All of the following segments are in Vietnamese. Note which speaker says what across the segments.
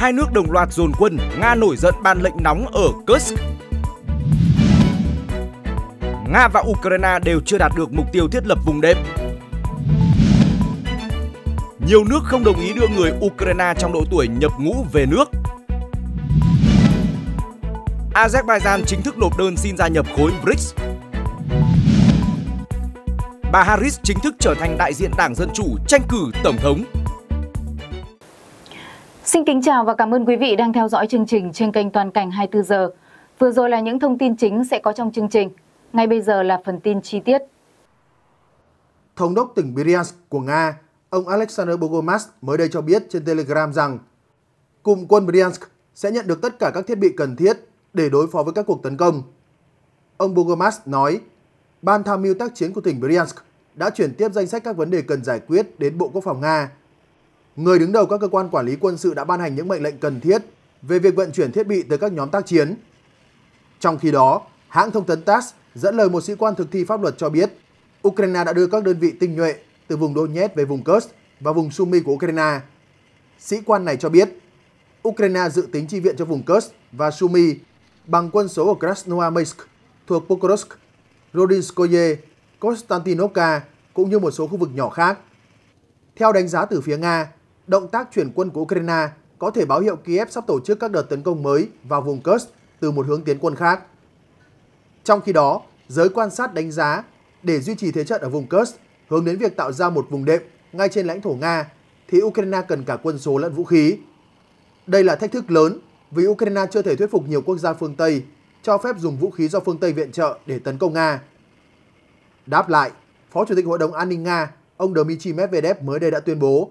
Speaker 1: hai nước đồng loạt dồn quân, Nga nổi giận ban lệnh nóng ở Kursk. Nga và Ukraine đều chưa đạt được mục tiêu thiết lập vùng đệm. Nhiều nước không đồng ý đưa người Ukraine trong độ tuổi nhập ngũ về nước. Azerbaijan chính thức nộp đơn xin gia nhập khối BRICS. Bà Harris chính thức trở thành đại diện Đảng Dân Chủ tranh cử Tổng thống
Speaker 2: Xin kính chào và cảm ơn quý vị đang theo dõi chương trình trên kênh Toàn cảnh 24 giờ. Vừa rồi là những thông tin chính sẽ có trong chương trình. Ngay bây giờ là phần tin chi tiết.
Speaker 3: Thống đốc tỉnh Bryansk của Nga, ông Alexander Bogomaz mới đây cho biết trên Telegram rằng cụm quân Bryansk sẽ nhận được tất cả các thiết bị cần thiết để đối phó với các cuộc tấn công. Ông Bogomaz nói, Ban tham mưu tác chiến của tỉnh Bryansk đã chuyển tiếp danh sách các vấn đề cần giải quyết đến Bộ Quốc phòng Nga người đứng đầu các cơ quan quản lý quân sự đã ban hành những mệnh lệnh cần thiết về việc vận chuyển thiết bị tới các nhóm tác chiến. Trong khi đó, hãng thông tấn TASS dẫn lời một sĩ quan thực thi pháp luật cho biết, Ukraine đã đưa các đơn vị tinh nhuệ từ vùng Donetsk về vùng Kursk và vùng Sumy của Ukraine. Sĩ quan này cho biết, Ukraine dự tính chi viện cho vùng Kursk và Sumy bằng quân số ở Krasnoyarsk thuộc Pokrovsk, Rodinskoye, Konstantinovka cũng như một số khu vực nhỏ khác. Theo đánh giá từ phía Nga, Động tác chuyển quân của Ukraine có thể báo hiệu Kiev sắp tổ chức các đợt tấn công mới vào vùng Kursk từ một hướng tiến quân khác. Trong khi đó, giới quan sát đánh giá để duy trì thế trận ở vùng Kursk hướng đến việc tạo ra một vùng đệm ngay trên lãnh thổ Nga thì Ukraine cần cả quân số lẫn vũ khí. Đây là thách thức lớn vì Ukraine chưa thể thuyết phục nhiều quốc gia phương Tây cho phép dùng vũ khí do phương Tây viện trợ để tấn công Nga. Đáp lại, Phó Chủ tịch Hội đồng An ninh Nga, ông Dmitry Medvedev mới đây đã tuyên bố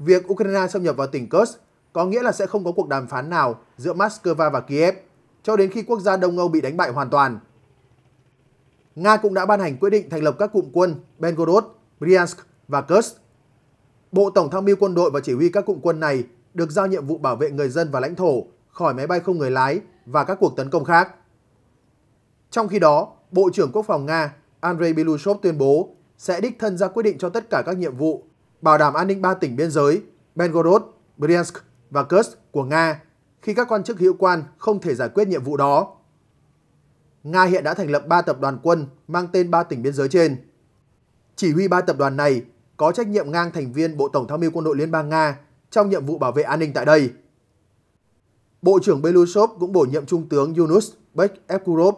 Speaker 3: việc Ukraine xâm nhập vào tỉnh Kursk có nghĩa là sẽ không có cuộc đàm phán nào giữa Moscow và Kiev cho đến khi quốc gia Đông Âu bị đánh bại hoàn toàn. Nga cũng đã ban hành quyết định thành lập các cụm quân Belgorod, Bryansk và Kursk. Bộ Tổng tham mưu quân đội và chỉ huy các cụm quân này được giao nhiệm vụ bảo vệ người dân và lãnh thổ khỏi máy bay không người lái và các cuộc tấn công khác. Trong khi đó, Bộ trưởng Quốc phòng Nga Andrei Belushov tuyên bố sẽ đích thân ra quyết định cho tất cả các nhiệm vụ bảo đảm an ninh ba tỉnh biên giới Belgorod, Bryansk và Kursk của Nga khi các quan chức hữu quan không thể giải quyết nhiệm vụ đó. Nga hiện đã thành lập 3 tập đoàn quân mang tên 3 tỉnh biên giới trên. Chỉ huy 3 tập đoàn này có trách nhiệm ngang thành viên Bộ Tổng tham mưu quân đội Liên bang Nga trong nhiệm vụ bảo vệ an ninh tại đây. Bộ trưởng Belousov cũng bổ nhiệm Trung tướng Yunus Bek Evkurov,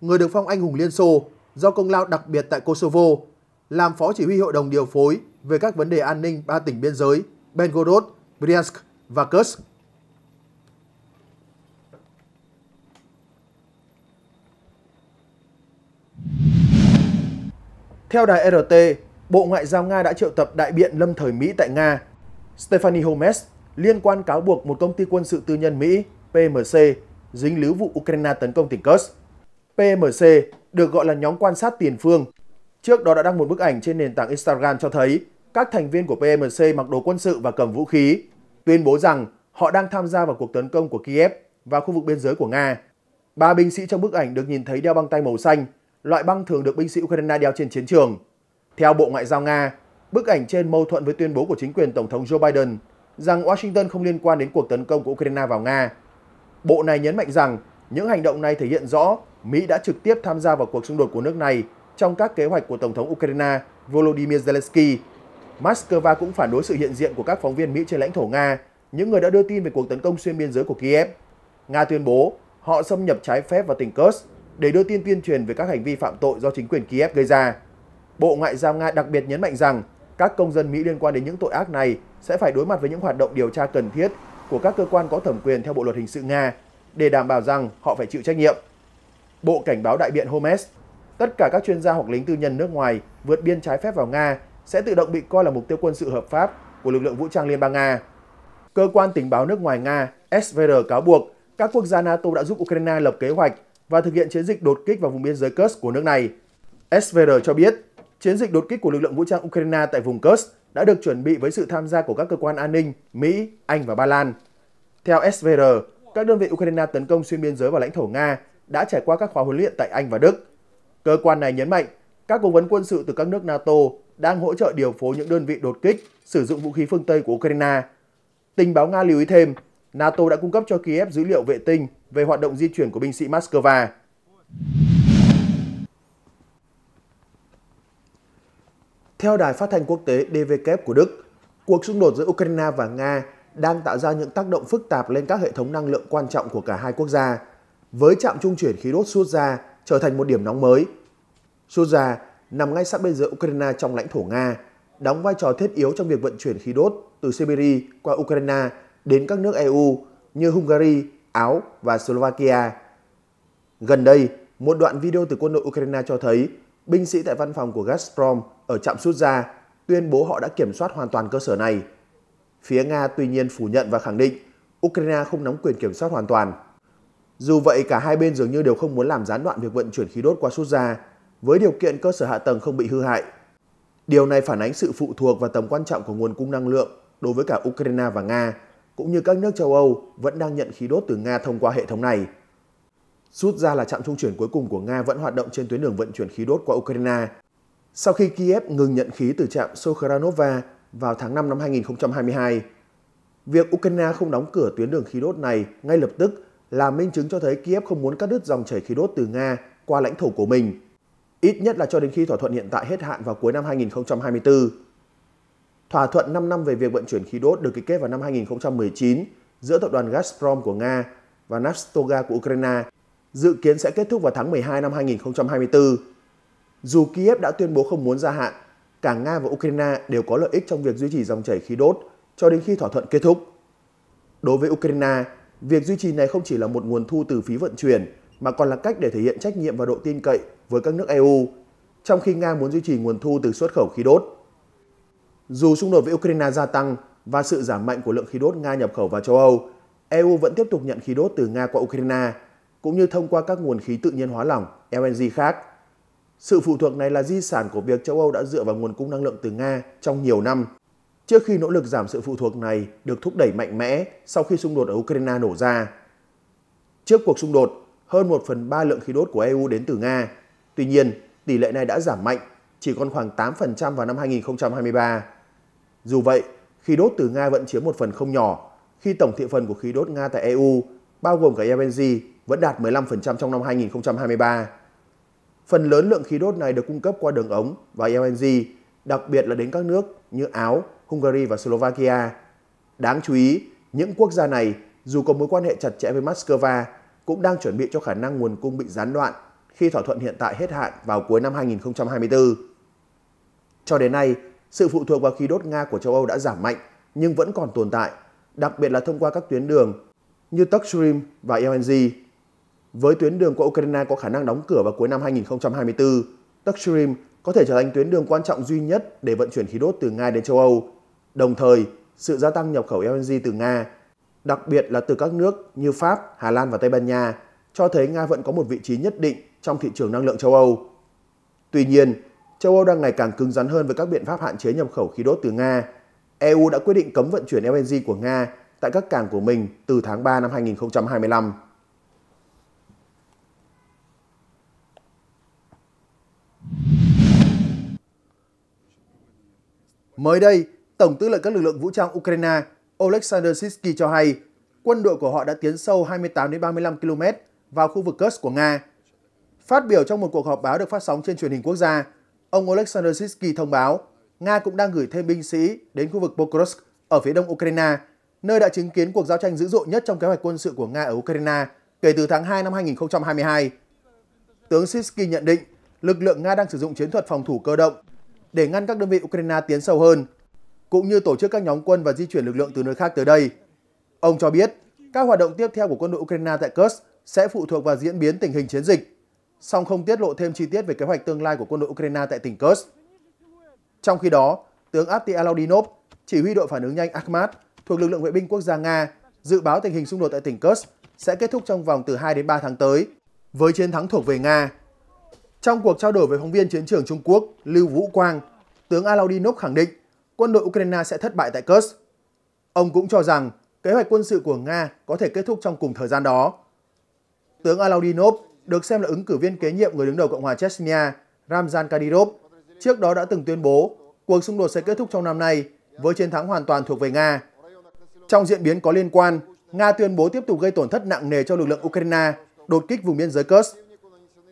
Speaker 3: người được phong anh hùng Liên Xô do công lao đặc biệt tại Kosovo, làm phó chỉ huy hội đồng điều phối về các vấn đề an ninh ba tỉnh biên giới Belgorod, Bryansk và Kursk. Theo đài RT, Bộ Ngoại giao Nga đã triệu tập đại biện lâm thời Mỹ tại Nga, Stephanie Holmes, liên quan cáo buộc một công ty quân sự tư nhân Mỹ, PMC, dính líu vụ Ukraine tấn công tỉnh Kursk. PMC được gọi là nhóm quan sát tiền phương. Trước đó đã đăng một bức ảnh trên nền tảng Instagram cho thấy các thành viên của PMC mặc đồ quân sự và cầm vũ khí, tuyên bố rằng họ đang tham gia vào cuộc tấn công của Kiev và khu vực biên giới của Nga. Ba binh sĩ trong bức ảnh được nhìn thấy đeo băng tay màu xanh, loại băng thường được binh sĩ Ukraine đeo trên chiến trường. Theo Bộ Ngoại giao Nga, bức ảnh trên mâu thuẫn với tuyên bố của chính quyền Tổng thống Joe Biden rằng Washington không liên quan đến cuộc tấn công của Ukraine vào Nga. Bộ này nhấn mạnh rằng những hành động này thể hiện rõ Mỹ đã trực tiếp tham gia vào cuộc xung đột của nước này trong các kế hoạch của Tổng thống Ukraine Volodymyr Zelensky Moscow cũng phản đối sự hiện diện của các phóng viên Mỹ trên lãnh thổ Nga, những người đã đưa tin về cuộc tấn công xuyên biên giới của Kiev. Nga tuyên bố họ xâm nhập trái phép vào tỉnh Kursk để đưa tin tuyên truyền về các hành vi phạm tội do chính quyền Kiev gây ra. Bộ Ngoại giao Nga đặc biệt nhấn mạnh rằng các công dân Mỹ liên quan đến những tội ác này sẽ phải đối mặt với những hoạt động điều tra cần thiết của các cơ quan có thẩm quyền theo Bộ luật hình sự Nga để đảm bảo rằng họ phải chịu trách nhiệm. Bộ cảnh báo đại biện Holmes, tất cả các chuyên gia hoặc lính tư nhân nước ngoài vượt biên trái phép vào Nga sẽ tự động bị coi là mục tiêu quân sự hợp pháp của lực lượng vũ trang Liên bang Nga. Cơ quan tình báo nước ngoài Nga SVR cáo buộc các quốc gia NATO đã giúp Ukraine lập kế hoạch và thực hiện chiến dịch đột kích vào vùng biên giới Kursk của nước này. SVR cho biết, chiến dịch đột kích của lực lượng vũ trang Ukraine tại vùng Kursk đã được chuẩn bị với sự tham gia của các cơ quan an ninh Mỹ, Anh và Ba Lan. Theo SVR, các đơn vị Ukraine tấn công xuyên biên giới vào lãnh thổ Nga đã trải qua các khóa huấn luyện tại Anh và Đức. Cơ quan này nhấn mạnh, các cố vấn quân sự từ các nước NATO đang hỗ trợ điều phối những đơn vị đột kích sử dụng vũ khí phương Tây của Ukraine. Tình báo Nga lưu ý thêm, NATO đã cung cấp cho Kiev dữ liệu vệ tinh về hoạt động di chuyển của binh sĩ Moscow. Theo đài phát thanh quốc tế DW của Đức, cuộc xung đột giữa Ukraine và Nga đang tạo ra những tác động phức tạp lên các hệ thống năng lượng quan trọng của cả hai quốc gia, với trạm trung chuyển khí đốt Suza trở thành một điểm nóng mới. Suza nằm ngay sát bên giữa Ukraine trong lãnh thổ Nga, đóng vai trò thiết yếu trong việc vận chuyển khí đốt từ Siberia qua Ukraine đến các nước EU như Hungary, Áo và Slovakia. Gần đây, một đoạn video từ quân đội Ukraine cho thấy binh sĩ tại văn phòng của Gazprom ở trạm Sutja tuyên bố họ đã kiểm soát hoàn toàn cơ sở này. Phía Nga tuy nhiên phủ nhận và khẳng định Ukraine không nắm quyền kiểm soát hoàn toàn. Dù vậy, cả hai bên dường như đều không muốn làm gián đoạn việc vận chuyển khí đốt qua Sutja với điều kiện cơ sở hạ tầng không bị hư hại. Điều này phản ánh sự phụ thuộc và tầm quan trọng của nguồn cung năng lượng đối với cả Ukraine và Nga, cũng như các nước châu Âu vẫn đang nhận khí đốt từ Nga thông qua hệ thống này. Rút ra là trạm trung chuyển cuối cùng của Nga vẫn hoạt động trên tuyến đường vận chuyển khí đốt qua Ukraine. Sau khi Kiev ngừng nhận khí từ trạm Sokranova vào tháng 5 năm 2022, việc Ukraine không đóng cửa tuyến đường khí đốt này ngay lập tức là minh chứng cho thấy Kiev không muốn cắt đứt dòng chảy khí đốt từ Nga qua lãnh thổ của mình ít nhất là cho đến khi thỏa thuận hiện tại hết hạn vào cuối năm 2024. Thỏa thuận 5 năm về việc vận chuyển khí đốt được ký kết vào năm 2019 giữa tập đoàn Gazprom của Nga và Nastoga của Ukraine dự kiến sẽ kết thúc vào tháng 12 năm 2024. Dù Kiev đã tuyên bố không muốn gia hạn, cả Nga và Ukraine đều có lợi ích trong việc duy trì dòng chảy khí đốt cho đến khi thỏa thuận kết thúc. Đối với Ukraine, việc duy trì này không chỉ là một nguồn thu từ phí vận chuyển mà còn là cách để thể hiện trách nhiệm và độ tin cậy với các nước EU, trong khi Nga muốn duy trì nguồn thu từ xuất khẩu khí đốt. Dù xung đột với Ukraine gia tăng và sự giảm mạnh của lượng khí đốt Nga nhập khẩu vào châu Âu, EU vẫn tiếp tục nhận khí đốt từ Nga qua Ukraine, cũng như thông qua các nguồn khí tự nhiên hóa lỏng LNG khác. Sự phụ thuộc này là di sản của việc châu Âu đã dựa vào nguồn cung năng lượng từ Nga trong nhiều năm, trước khi nỗ lực giảm sự phụ thuộc này được thúc đẩy mạnh mẽ sau khi xung đột ở Ukraine nổ ra. Trước cuộc xung đột, hơn 1 phần 3 lượng khí đốt của EU đến từ Nga. Tuy nhiên, tỷ lệ này đã giảm mạnh, chỉ còn khoảng 8% vào năm 2023. Dù vậy, khí đốt từ Nga vẫn chiếm một phần không nhỏ, khi tổng thị phần của khí đốt Nga tại EU, bao gồm cả LNG, vẫn đạt 15% trong năm 2023. Phần lớn lượng khí đốt này được cung cấp qua đường ống và LNG, đặc biệt là đến các nước như Áo, Hungary và Slovakia. Đáng chú ý, những quốc gia này dù có mối quan hệ chặt chẽ với Moscow cũng đang chuẩn bị cho khả năng nguồn cung bị gián đoạn khi thỏa thuận hiện tại hết hạn vào cuối năm 2024. Cho đến nay, sự phụ thuộc vào khí đốt Nga của châu Âu đã giảm mạnh nhưng vẫn còn tồn tại, đặc biệt là thông qua các tuyến đường như Turkstream và LNG. E Với tuyến đường của Ukraine có khả năng đóng cửa vào cuối năm 2024, Turkstream có thể trở thành tuyến đường quan trọng duy nhất để vận chuyển khí đốt từ Nga đến châu Âu. Đồng thời, sự gia tăng nhập khẩu LNG e từ Nga đặc biệt là từ các nước như Pháp, Hà Lan và Tây Ban Nha, cho thấy Nga vẫn có một vị trí nhất định trong thị trường năng lượng châu Âu. Tuy nhiên, châu Âu đang ngày càng cứng rắn hơn với các biện pháp hạn chế nhập khẩu khí đốt từ Nga. EU đã quyết định cấm vận chuyển LNG của Nga tại các cảng của mình từ tháng 3 năm 2025. Mới đây, Tổng tư lệnh các lực lượng vũ trang Ukraine Oleksandr Sitsky cho hay quân đội của họ đã tiến sâu 28 đến 35 km vào khu vực Kursk của Nga. Phát biểu trong một cuộc họp báo được phát sóng trên truyền hình quốc gia, ông Oleksandr Sitsky thông báo Nga cũng đang gửi thêm binh sĩ đến khu vực Pokrovsk ở phía đông Ukraine, nơi đã chứng kiến cuộc giao tranh dữ dội nhất trong kế hoạch quân sự của Nga ở Ukraine kể từ tháng 2 năm 2022. Tướng Sitsky nhận định lực lượng Nga đang sử dụng chiến thuật phòng thủ cơ động để ngăn các đơn vị Ukraine tiến sâu hơn – cũng như tổ chức các nhóm quân và di chuyển lực lượng từ nơi khác tới đây. Ông cho biết, các hoạt động tiếp theo của quân đội Ukraine tại Kursk sẽ phụ thuộc vào diễn biến tình hình chiến dịch, song không tiết lộ thêm chi tiết về kế hoạch tương lai của quân đội Ukraine tại tỉnh Kursk. Trong khi đó, tướng Abdi Alaudinov, chỉ huy đội phản ứng nhanh Akhmat thuộc lực lượng vệ binh quốc gia Nga, dự báo tình hình xung đột tại tỉnh Kursk sẽ kết thúc trong vòng từ 2 đến 3 tháng tới, với chiến thắng thuộc về Nga. Trong cuộc trao đổi với phóng viên chiến trường Trung Quốc Lưu Vũ Quang, tướng Alaudinov khẳng định quân đội Ukraine sẽ thất bại tại Kursk. Ông cũng cho rằng kế hoạch quân sự của Nga có thể kết thúc trong cùng thời gian đó. Tướng Alaudinov được xem là ứng cử viên kế nhiệm người đứng đầu Cộng hòa Chechnya Ramzan Kadyrov trước đó đã từng tuyên bố cuộc xung đột sẽ kết thúc trong năm nay với chiến thắng hoàn toàn thuộc về Nga. Trong diễn biến có liên quan, Nga tuyên bố tiếp tục gây tổn thất nặng nề cho lực lượng Ukraine đột kích vùng biên giới Kursk.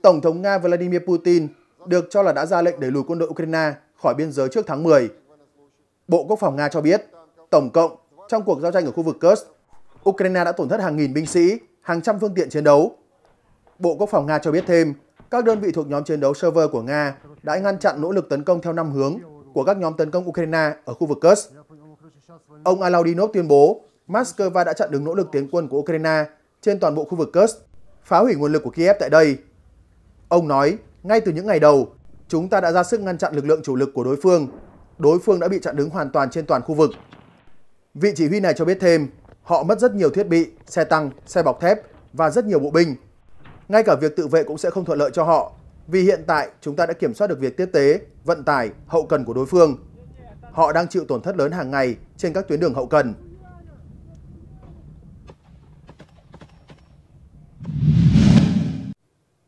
Speaker 3: Tổng thống Nga Vladimir Putin được cho là đã ra lệnh đẩy lùi quân đội Ukraine khỏi biên giới trước tháng 10. Bộ Quốc phòng Nga cho biết, tổng cộng trong cuộc giao tranh ở khu vực Kursk, Ukraine đã tổn thất hàng nghìn binh sĩ, hàng trăm phương tiện chiến đấu. Bộ Quốc phòng Nga cho biết thêm, các đơn vị thuộc nhóm chiến đấu server của Nga đã ngăn chặn nỗ lực tấn công theo năm hướng của các nhóm tấn công Ukraine ở khu vực Kursk. Ông Alaudinov tuyên bố Moscow đã chặn đứng nỗ lực tiến quân của Ukraine trên toàn bộ khu vực Kursk, phá hủy nguồn lực của Kiev tại đây. Ông nói, ngay từ những ngày đầu, chúng ta đã ra sức ngăn chặn lực lượng chủ lực của đối phương đối phương đã bị chặn đứng hoàn toàn trên toàn khu vực. Vị chỉ huy này cho biết thêm, họ mất rất nhiều thiết bị, xe tăng, xe bọc thép và rất nhiều bộ binh. Ngay cả việc tự vệ cũng sẽ không thuận lợi cho họ, vì hiện tại chúng ta đã kiểm soát được việc tiếp tế, vận tải, hậu cần của đối phương. Họ đang chịu tổn thất lớn hàng ngày trên các tuyến đường hậu cần.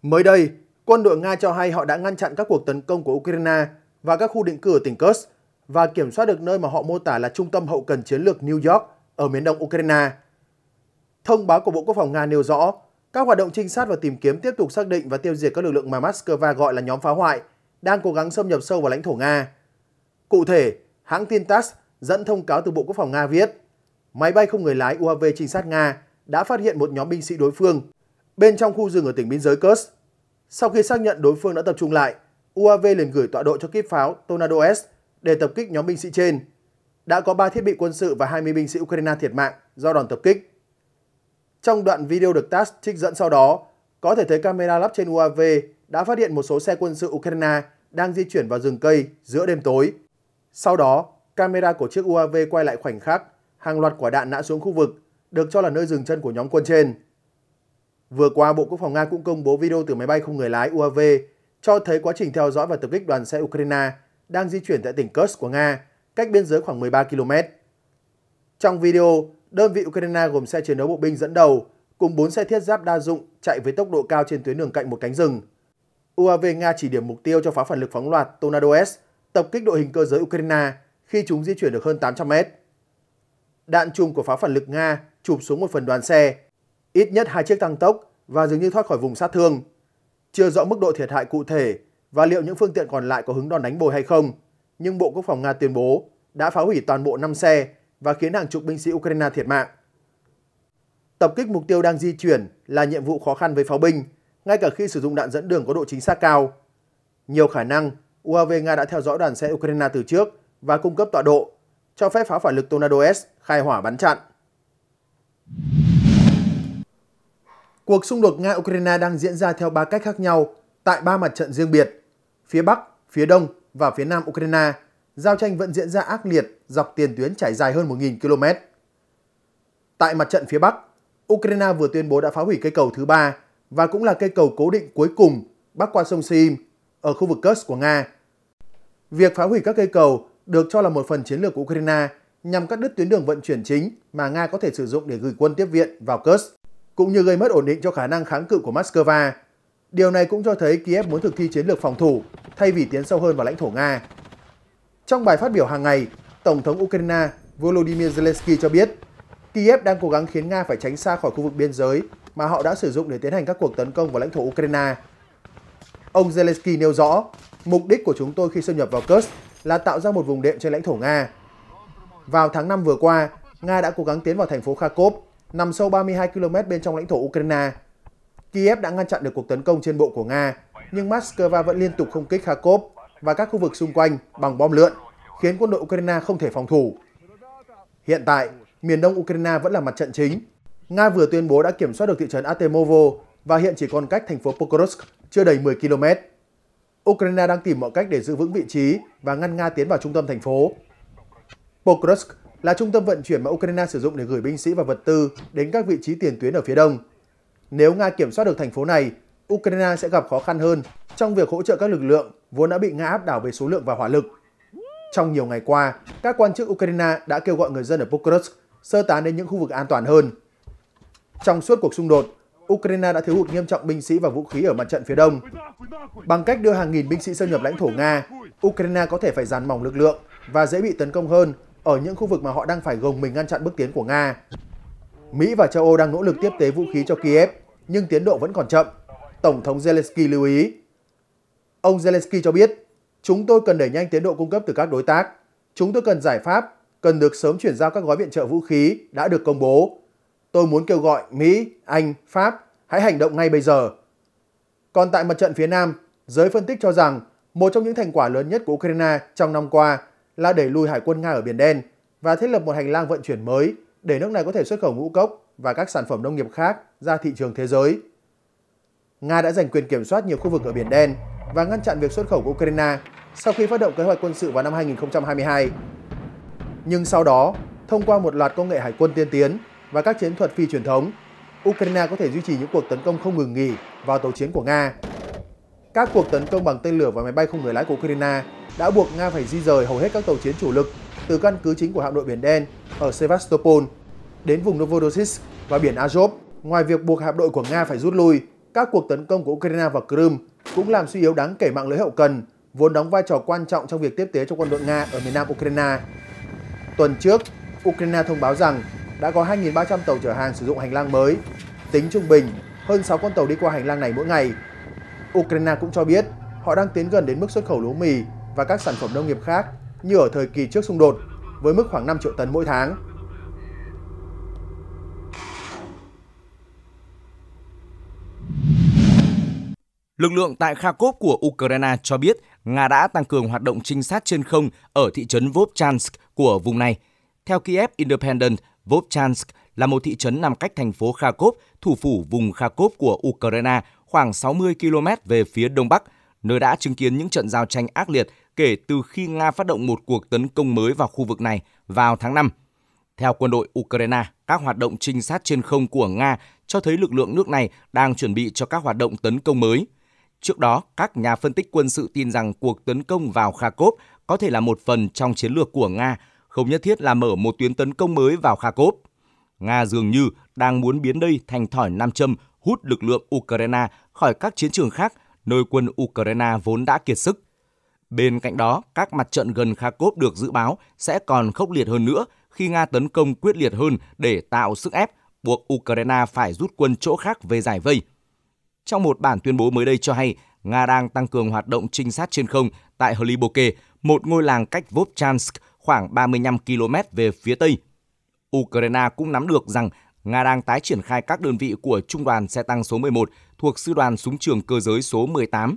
Speaker 3: Mới đây, quân đội Nga cho hay họ đã ngăn chặn các cuộc tấn công của Ukraine và các khu định cư ở tỉnh Kursk và kiểm soát được nơi mà họ mô tả là trung tâm hậu cần chiến lược New York ở miền đông Ukraine. Thông báo của Bộ Quốc phòng Nga nêu rõ, các hoạt động trinh sát và tìm kiếm tiếp tục xác định và tiêu diệt các lực lượng mà Moscow gọi là nhóm phá hoại đang cố gắng xâm nhập sâu vào lãnh thổ Nga. Cụ thể, hãng tin TASS dẫn thông cáo từ Bộ Quốc phòng Nga viết, máy bay không người lái UAV trinh sát Nga đã phát hiện một nhóm binh sĩ đối phương bên trong khu rừng ở tỉnh biên giới Kursk. Sau khi xác nhận đối phương đã tập trung lại, UAV liền gửi tọa độ cho kíp pháo Tornado S để tập kích nhóm binh sĩ trên. Đã có 3 thiết bị quân sự và 20 binh sĩ Ukraine thiệt mạng do đòn tập kích. Trong đoạn video được TASS trích dẫn sau đó, có thể thấy camera lắp trên UAV đã phát hiện một số xe quân sự Ukraine đang di chuyển vào rừng cây giữa đêm tối. Sau đó, camera của chiếc UAV quay lại khoảnh khắc hàng loạt quả đạn nã xuống khu vực, được cho là nơi dừng chân của nhóm quân trên. Vừa qua, Bộ Quốc phòng Nga cũng công bố video từ máy bay không người lái UAV cho thấy quá trình theo dõi và tập kích đoàn xe Ukraine đang di chuyển tại tỉnh Kursk của Nga, cách biên giới khoảng 13 km. Trong video, đơn vị Ukraine gồm xe chiến đấu bộ binh dẫn đầu cùng 4 xe thiết giáp đa dụng chạy với tốc độ cao trên tuyến đường cạnh một cánh rừng. UAV Nga chỉ điểm mục tiêu cho phá phản lực phóng loạt Tornado S tập kích đội hình cơ giới Ukraine khi chúng di chuyển được hơn 800 mét. Đạn chùm của pháo phản lực Nga chụp xuống một phần đoàn xe, ít nhất hai chiếc tăng tốc và dường như thoát khỏi vùng sát thương. Chưa rõ mức độ thiệt hại cụ thể và liệu những phương tiện còn lại có hứng đòn đánh bồi hay không. Nhưng Bộ Quốc phòng Nga tuyên bố đã phá hủy toàn bộ 5 xe và khiến hàng chục binh sĩ Ukraine thiệt mạng. Tập kích mục tiêu đang di chuyển là nhiệm vụ khó khăn với pháo binh, ngay cả khi sử dụng đạn dẫn đường có độ chính xác cao. Nhiều khả năng, UAV Nga đã theo dõi đoàn xe Ukraine từ trước và cung cấp tọa độ, cho phép phá phản lực Tornado S khai hỏa bắn chặn. Cuộc xung đột Nga-Ukraine đang diễn ra theo ba cách khác nhau tại ba mặt trận riêng biệt, phía Bắc, phía Đông và phía Nam Ukraine, giao tranh vẫn diễn ra ác liệt dọc tiền tuyến trải dài hơn 1.000 km. Tại mặt trận phía Bắc, Ukraine vừa tuyên bố đã phá hủy cây cầu thứ ba và cũng là cây cầu cố định cuối cùng bắc qua sông Sim ở khu vực Kursk của Nga. Việc phá hủy các cây cầu được cho là một phần chiến lược của Ukraine nhằm cắt đứt tuyến đường vận chuyển chính mà Nga có thể sử dụng để gửi quân tiếp viện vào Kursk, cũng như gây mất ổn định cho khả năng kháng cự của Moscow Điều này cũng cho thấy Kiev muốn thực thi chiến lược phòng thủ thay vì tiến sâu hơn vào lãnh thổ Nga. Trong bài phát biểu hàng ngày, Tổng thống Ukraine Volodymyr Zelensky cho biết Kiev đang cố gắng khiến Nga phải tránh xa khỏi khu vực biên giới mà họ đã sử dụng để tiến hành các cuộc tấn công vào lãnh thổ Ukraine. Ông Zelensky nêu rõ, mục đích của chúng tôi khi xâm nhập vào Kursk là tạo ra một vùng đệm trên lãnh thổ Nga. Vào tháng 5 vừa qua, Nga đã cố gắng tiến vào thành phố Kharkov, nằm sâu 32 km bên trong lãnh thổ Ukraine Kiev đã ngăn chặn được cuộc tấn công trên bộ của Nga, nhưng Moscow vẫn liên tục không kích Kharkov và các khu vực xung quanh bằng bom lượn, khiến quân đội Ukraine không thể phòng thủ. Hiện tại, miền đông Ukraine vẫn là mặt trận chính. Nga vừa tuyên bố đã kiểm soát được thị trấn Artemovo và hiện chỉ còn cách thành phố Pokrovsk chưa đầy 10 km. Ukraine đang tìm mọi cách để giữ vững vị trí và ngăn Nga tiến vào trung tâm thành phố. Pokrovsk là trung tâm vận chuyển mà Ukraine sử dụng để gửi binh sĩ và vật tư đến các vị trí tiền tuyến ở phía đông. Nếu Nga kiểm soát được thành phố này, Ukraine sẽ gặp khó khăn hơn trong việc hỗ trợ các lực lượng vốn đã bị Nga áp đảo về số lượng và hỏa lực. Trong nhiều ngày qua, các quan chức Ukraine đã kêu gọi người dân ở Pokrovsk sơ tán đến những khu vực an toàn hơn. Trong suốt cuộc xung đột, Ukraine đã thiếu hụt nghiêm trọng binh sĩ và vũ khí ở mặt trận phía đông. Bằng cách đưa hàng nghìn binh sĩ xâm nhập lãnh thổ Nga, Ukraine có thể phải dàn mỏng lực lượng và dễ bị tấn công hơn ở những khu vực mà họ đang phải gồng mình ngăn chặn bước tiến của Nga. Mỹ và châu Âu đang nỗ lực tiếp tế vũ khí cho Kiev, nhưng tiến độ vẫn còn chậm, Tổng thống Zelensky lưu ý. Ông Zelensky cho biết, chúng tôi cần đẩy nhanh tiến độ cung cấp từ các đối tác. Chúng tôi cần giải pháp, cần được sớm chuyển giao các gói viện trợ vũ khí đã được công bố. Tôi muốn kêu gọi Mỹ, Anh, Pháp hãy hành động ngay bây giờ. Còn tại mặt trận phía Nam, giới phân tích cho rằng một trong những thành quả lớn nhất của Ukraine trong năm qua là đẩy lùi hải quân Nga ở Biển Đen và thiết lập một hành lang vận chuyển mới để nước này có thể xuất khẩu ngũ cốc và các sản phẩm nông nghiệp khác ra thị trường thế giới. Nga đã giành quyền kiểm soát nhiều khu vực ở Biển Đen và ngăn chặn việc xuất khẩu của Ukraine sau khi phát động kế hoạch quân sự vào năm 2022. Nhưng sau đó, thông qua một loạt công nghệ hải quân tiên tiến và các chiến thuật phi truyền thống, Ukraine có thể duy trì những cuộc tấn công không ngừng nghỉ vào tàu chiến của Nga. Các cuộc tấn công bằng tên lửa và máy bay không người lái của Ukraine đã buộc Nga phải di rời hầu hết các tàu chiến chủ lực từ căn cứ chính của hạm đội Biển Đen ở Sevastopol đến vùng Novorossiysk và biển Azov. Ngoài việc buộc hạm đội của Nga phải rút lui, các cuộc tấn công của Ukraine và Crimea cũng làm suy yếu đáng kể mạng lưới hậu cần, vốn đóng vai trò quan trọng trong việc tiếp tế cho quân đội Nga ở miền nam Ukraine. Tuần trước, Ukraine thông báo rằng đã có 2.300 tàu chở hàng sử dụng hành lang mới. Tính trung bình, hơn 6 con tàu đi qua hành lang này mỗi ngày. Ukraine cũng cho biết họ đang tiến gần đến mức xuất khẩu lúa mì và các sản phẩm nông nghiệp khác như ở thời kỳ trước xung đột với mức khoảng 5 triệu tấn mỗi tháng.
Speaker 1: Lực lượng tại Kharkov của Ukraine cho biết Nga đã tăng cường hoạt động trinh sát trên không ở thị trấn Vovchansk của vùng này. Theo Kiev Independent, Vovchansk là một thị trấn nằm cách thành phố Kharkov, thủ phủ vùng Kharkov của Ukraine, khoảng 60 km về phía đông bắc, nơi đã chứng kiến những trận giao tranh ác liệt kể từ khi Nga phát động một cuộc tấn công mới vào khu vực này vào tháng 5. Theo quân đội Ukraine, các hoạt động trinh sát trên không của Nga cho thấy lực lượng nước này đang chuẩn bị cho các hoạt động tấn công mới. Trước đó, các nhà phân tích quân sự tin rằng cuộc tấn công vào Kharkov có thể là một phần trong chiến lược của Nga, không nhất thiết là mở một tuyến tấn công mới vào Kharkov. Nga dường như đang muốn biến đây thành thỏi nam châm hút lực lượng Ukraine khỏi các chiến trường khác nơi quân Ukraine vốn đã kiệt sức. Bên cạnh đó, các mặt trận gần Kharkov được dự báo sẽ còn khốc liệt hơn nữa khi Nga tấn công quyết liệt hơn để tạo sức ép buộc Ukraine phải rút quân chỗ khác về giải vây. Trong một bản tuyên bố mới đây cho hay, Nga đang tăng cường hoạt động trinh sát trên không tại Hliboke, một ngôi làng cách Vovchansk khoảng 35 km về phía tây. Ukraine cũng nắm được rằng Nga đang tái triển khai các đơn vị của Trung đoàn xe tăng số 11 thuộc Sư đoàn Súng trường Cơ giới số 18.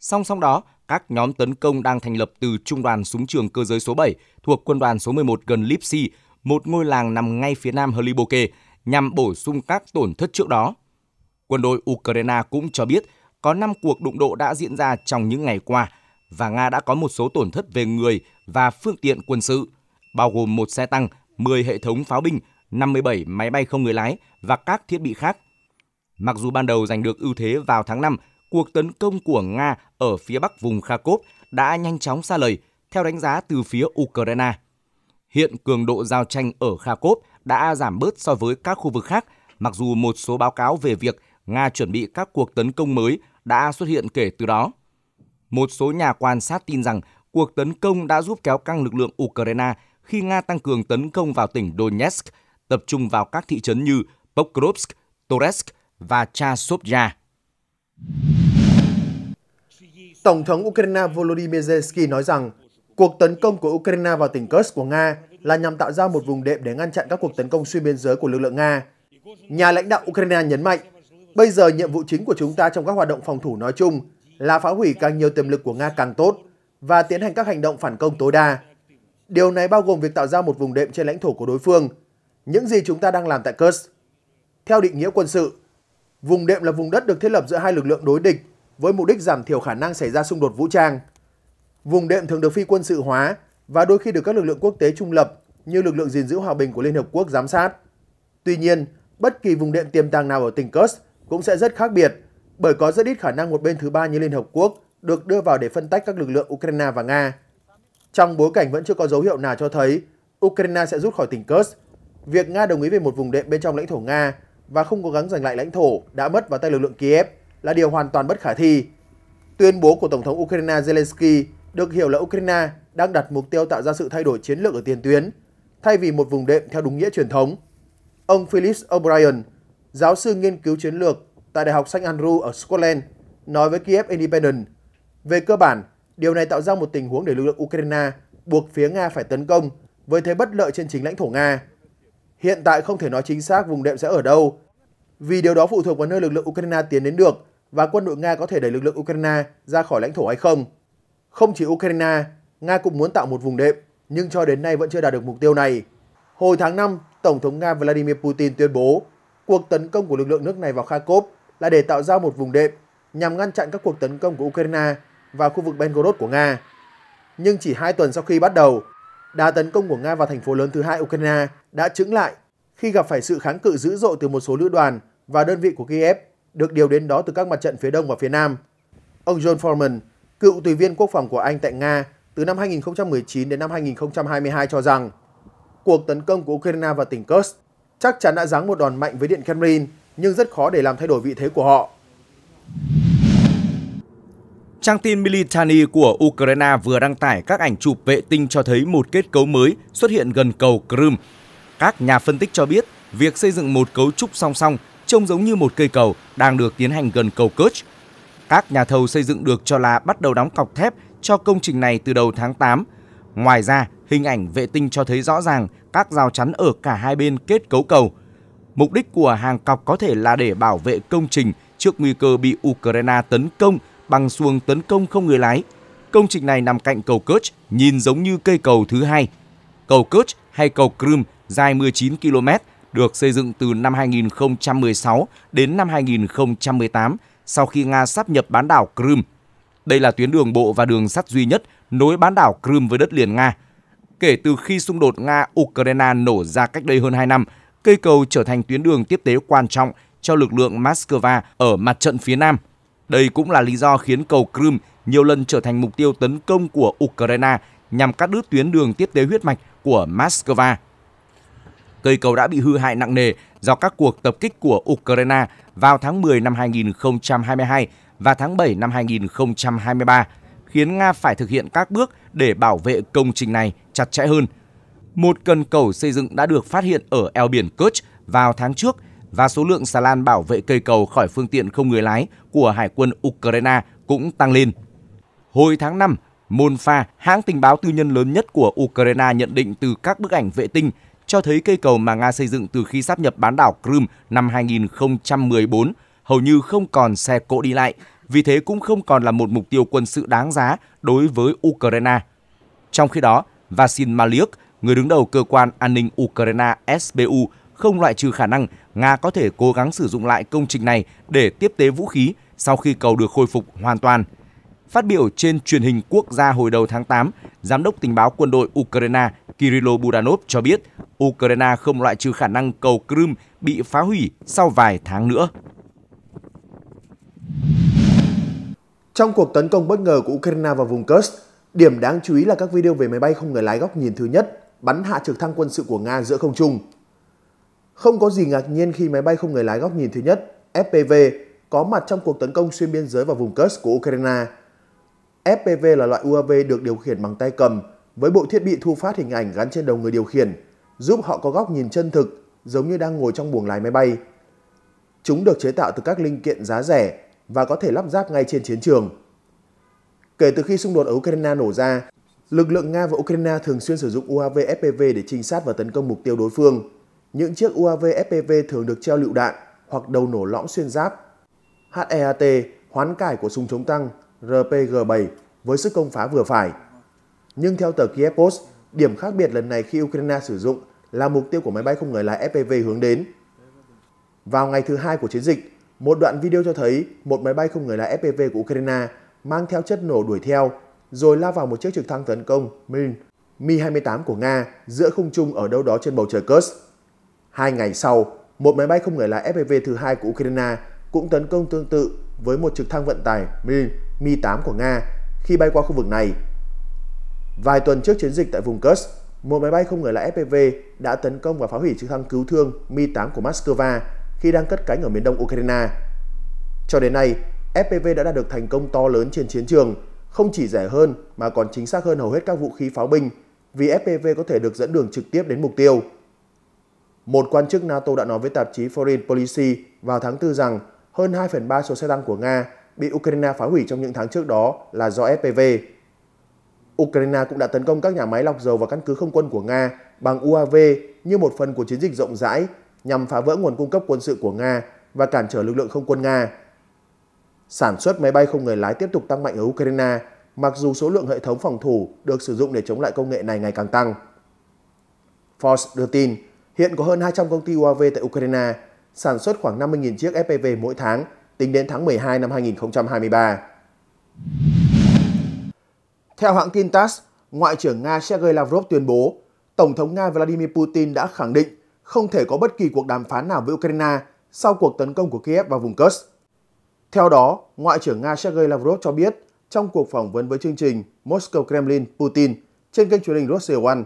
Speaker 1: Song song đó, các nhóm tấn công đang thành lập từ Trung đoàn Súng trường Cơ giới số 7 thuộc Quân đoàn số 11 gần Lipsi, một ngôi làng nằm ngay phía nam Hliboke, nhằm bổ sung các tổn thất trước đó. Quân đội Ukraine cũng cho biết có 5 cuộc đụng độ đã diễn ra trong những ngày qua và Nga đã có một số tổn thất về người và phương tiện quân sự, bao gồm một xe tăng, 10 hệ thống pháo binh, 57 máy bay không người lái và các thiết bị khác. Mặc dù ban đầu giành được ưu thế vào tháng 5 cuộc tấn công của Nga ở phía bắc vùng Kharkov đã nhanh chóng xa lời, theo đánh giá từ phía Ukraine. Hiện cường độ giao tranh ở Kharkov đã giảm bớt so với các khu vực khác, mặc dù một số báo cáo về việc Nga chuẩn bị các cuộc tấn công mới đã xuất hiện kể từ đó. Một số nhà quan sát tin rằng cuộc tấn công đã giúp kéo căng lực lượng Ukraine khi Nga tăng cường tấn công vào tỉnh Donetsk, tập trung vào các thị trấn như Pokrovsk, Toretsk và Chasovya.
Speaker 3: Tổng thống Ukraine Volodymyr Zelensky nói rằng cuộc tấn công của Ukraine vào tỉnh Kursk của Nga là nhằm tạo ra một vùng đệm để ngăn chặn các cuộc tấn công xuyên biên giới của lực lượng Nga. Nhà lãnh đạo Ukraine nhấn mạnh, bây giờ nhiệm vụ chính của chúng ta trong các hoạt động phòng thủ nói chung là phá hủy càng nhiều tiềm lực của Nga càng tốt và tiến hành các hành động phản công tối đa. Điều này bao gồm việc tạo ra một vùng đệm trên lãnh thổ của đối phương, những gì chúng ta đang làm tại Kursk. Theo định nghĩa quân sự, vùng đệm là vùng đất được thiết lập giữa hai lực lượng đối địch với mục đích giảm thiểu khả năng xảy ra xung đột vũ trang. Vùng đệm thường được phi quân sự hóa và đôi khi được các lực lượng quốc tế trung lập như lực lượng gìn giữ hòa bình của Liên Hợp Quốc giám sát. Tuy nhiên, bất kỳ vùng đệm tiềm tàng nào ở tỉnh Kurs cũng sẽ rất khác biệt bởi có rất ít khả năng một bên thứ ba như Liên Hợp Quốc được đưa vào để phân tách các lực lượng Ukraine và Nga. Trong bối cảnh vẫn chưa có dấu hiệu nào cho thấy Ukraine sẽ rút khỏi tỉnh Kurs, việc Nga đồng ý về một vùng đệm bên trong lãnh thổ Nga và không cố gắng giành lại lãnh thổ đã mất vào tay lực lượng Kiev là điều hoàn toàn bất khả thi. Tuyên bố của Tổng thống Ukraine Zelensky được hiểu là Ukraine đang đặt mục tiêu tạo ra sự thay đổi chiến lược ở tiền tuyến, thay vì một vùng đệm theo đúng nghĩa truyền thống. Ông Phyllis O'Brien, giáo sư nghiên cứu chiến lược tại Đại học St. Andrew ở Scotland, nói với Kiev Independent, về cơ bản, điều này tạo ra một tình huống để lực lượng Ukraine buộc phía Nga phải tấn công với thế bất lợi trên chính lãnh thổ Nga. Hiện tại không thể nói chính xác vùng đệm sẽ ở đâu, vì điều đó phụ thuộc vào nơi lực lượng Ukraine tiến đến được và quân đội Nga có thể đẩy lực lượng Ukraine ra khỏi lãnh thổ hay không. Không chỉ Ukraine, Nga cũng muốn tạo một vùng đệm, nhưng cho đến nay vẫn chưa đạt được mục tiêu này. Hồi tháng 5, Tổng thống Nga Vladimir Putin tuyên bố cuộc tấn công của lực lượng nước này vào Kharkov là để tạo ra một vùng đệm nhằm ngăn chặn các cuộc tấn công của Ukraine vào khu vực Belgorod của Nga. Nhưng chỉ hai tuần sau khi bắt đầu, đà tấn công của Nga vào thành phố lớn thứ hai Ukraine đã chững lại khi gặp phải sự kháng cự dữ dội từ một số lữ đoàn và đơn vị của Kiev được điều đến đó từ các mặt trận phía Đông và phía Nam. Ông John Foreman, cựu tùy viên quốc phòng của Anh tại Nga từ năm 2019 đến năm 2022 cho rằng cuộc tấn công của Ukraine vào tỉnh Kursk chắc chắn đã giáng một đòn mạnh với Điện Kremlin nhưng rất khó để làm thay đổi vị thế của họ.
Speaker 1: Trang tin Militani của Ukraine vừa đăng tải các ảnh chụp vệ tinh cho thấy một kết cấu mới xuất hiện gần cầu Crimea. Các nhà phân tích cho biết, việc xây dựng một cấu trúc song song trông giống như một cây cầu đang được tiến hành gần cầu Kerch. Các nhà thầu xây dựng được cho là bắt đầu đóng cọc thép cho công trình này từ đầu tháng 8. Ngoài ra, hình ảnh vệ tinh cho thấy rõ ràng các rào chắn ở cả hai bên kết cấu cầu. Mục đích của hàng cọc có thể là để bảo vệ công trình trước nguy cơ bị Ukraine tấn công bằng xuồng tấn công không người lái. Công trình này nằm cạnh cầu Kerch, nhìn giống như cây cầu thứ hai. Cầu Kerch hay cầu Crimea dài 19 km được xây dựng từ năm 2016 đến năm 2018 sau khi Nga sáp nhập bán đảo Crimea. Đây là tuyến đường bộ và đường sắt duy nhất nối bán đảo Crimea với đất liền Nga. Kể từ khi xung đột Nga-Ukraine nổ ra cách đây hơn 2 năm, cây cầu trở thành tuyến đường tiếp tế quan trọng cho lực lượng Moscow ở mặt trận phía Nam. Đây cũng là lý do khiến cầu Crimea nhiều lần trở thành mục tiêu tấn công của Ukraine nhằm cắt đứt tuyến đường tiếp tế huyết mạch của Moscow cây cầu đã bị hư hại nặng nề do các cuộc tập kích của Ukraine vào tháng 10 năm 2022 và tháng 7 năm 2023, khiến Nga phải thực hiện các bước để bảo vệ công trình này chặt chẽ hơn. Một cần cầu xây dựng đã được phát hiện ở eo biển Kerch vào tháng trước và số lượng xà lan bảo vệ cây cầu khỏi phương tiện không người lái của Hải quân Ukraine cũng tăng lên. Hồi tháng 5, Monfa, hãng tình báo tư nhân lớn nhất của Ukraine nhận định từ các bức ảnh vệ tinh cho thấy cây cầu mà Nga xây dựng từ khi sáp nhập bán đảo Crimea năm 2014 hầu như không còn xe cộ đi lại, vì thế cũng không còn là một mục tiêu quân sự đáng giá đối với Ukraine. Trong khi đó, Vasil Maliuk, người đứng đầu cơ quan an ninh Ukraine SBU, không loại trừ khả năng Nga có thể cố gắng sử dụng lại công trình này để tiếp tế vũ khí sau khi cầu được khôi phục hoàn toàn. Phát biểu trên truyền hình quốc gia hồi đầu tháng 8, Giám đốc tình báo quân đội Ukraine Kirilo Budanov cho biết Ukraine không loại trừ khả năng cầu Crimea bị phá hủy sau vài tháng nữa.
Speaker 3: Trong cuộc tấn công bất ngờ của Ukraine vào vùng Kursk, điểm đáng chú ý là các video về máy bay không người lái góc nhìn thứ nhất bắn hạ trực thăng quân sự của Nga giữa không trung. Không có gì ngạc nhiên khi máy bay không người lái góc nhìn thứ nhất FPV có mặt trong cuộc tấn công xuyên biên giới vào vùng Kursk của Ukraine. FPV là loại UAV được điều khiển bằng tay cầm với bộ thiết bị thu phát hình ảnh gắn trên đầu người điều khiển giúp họ có góc nhìn chân thực giống như đang ngồi trong buồng lái máy bay. Chúng được chế tạo từ các linh kiện giá rẻ và có thể lắp ráp ngay trên chiến trường. Kể từ khi xung đột ở Ukraine nổ ra, lực lượng Nga và Ukraine thường xuyên sử dụng UAV FPV để trinh sát và tấn công mục tiêu đối phương. Những chiếc UAV FPV thường được treo lựu đạn hoặc đầu nổ lõm xuyên giáp. HEAT, hoán cải của súng chống tăng RPG-7 với sức công phá vừa phải. Nhưng theo tờ Kiev Post, điểm khác biệt lần này khi Ukraine sử dụng là mục tiêu của máy bay không người lái FPV hướng đến. Vào ngày thứ hai của chiến dịch, một đoạn video cho thấy một máy bay không người lái FPV của Ukraine mang theo chất nổ đuổi theo, rồi lao vào một chiếc trực thăng tấn công Min Mi-28 của Nga giữa không trung ở đâu đó trên bầu trời Kursk. Hai ngày sau, một máy bay không người lái FPV thứ hai của Ukraine cũng tấn công tương tự với một trực thăng vận tải Min Mi-8 của Nga khi bay qua khu vực này. Vài tuần trước chiến dịch tại vùng Kursk, một máy bay không người lái FPV đã tấn công và phá hủy trực thăng cứu thương Mi-8 của Moscow khi đang cất cánh ở miền đông Ukraine. Cho đến nay, FPV đã đạt được thành công to lớn trên chiến trường, không chỉ rẻ hơn mà còn chính xác hơn hầu hết các vũ khí pháo binh vì FPV có thể được dẫn đường trực tiếp đến mục tiêu. Một quan chức NATO đã nói với tạp chí Foreign Policy vào tháng 4 rằng hơn 2 phần 3 số xe tăng của Nga bị Ukraine phá hủy trong những tháng trước đó là do FPV. Ukraine cũng đã tấn công các nhà máy lọc dầu và căn cứ không quân của Nga bằng UAV như một phần của chiến dịch rộng rãi nhằm phá vỡ nguồn cung cấp quân sự của Nga và cản trở lực lượng không quân Nga. Sản xuất máy bay không người lái tiếp tục tăng mạnh ở Ukraine, mặc dù số lượng hệ thống phòng thủ được sử dụng để chống lại công nghệ này ngày càng tăng. Forbes đưa tin, hiện có hơn 200 công ty UAV tại Ukraine, sản xuất khoảng 50.000 chiếc FPV mỗi tháng tính đến tháng 12 năm 2023. Theo hãng tin TASS, Ngoại trưởng Nga Sergei Lavrov tuyên bố Tổng thống Nga Vladimir Putin đã khẳng định không thể có bất kỳ cuộc đàm phán nào với Ukraine sau cuộc tấn công của Kiev vào vùng Kursk. Theo đó, Ngoại trưởng Nga Sergei Lavrov cho biết trong cuộc phỏng vấn với chương trình Moscow Kremlin Putin trên kênh truyền hình Russia One,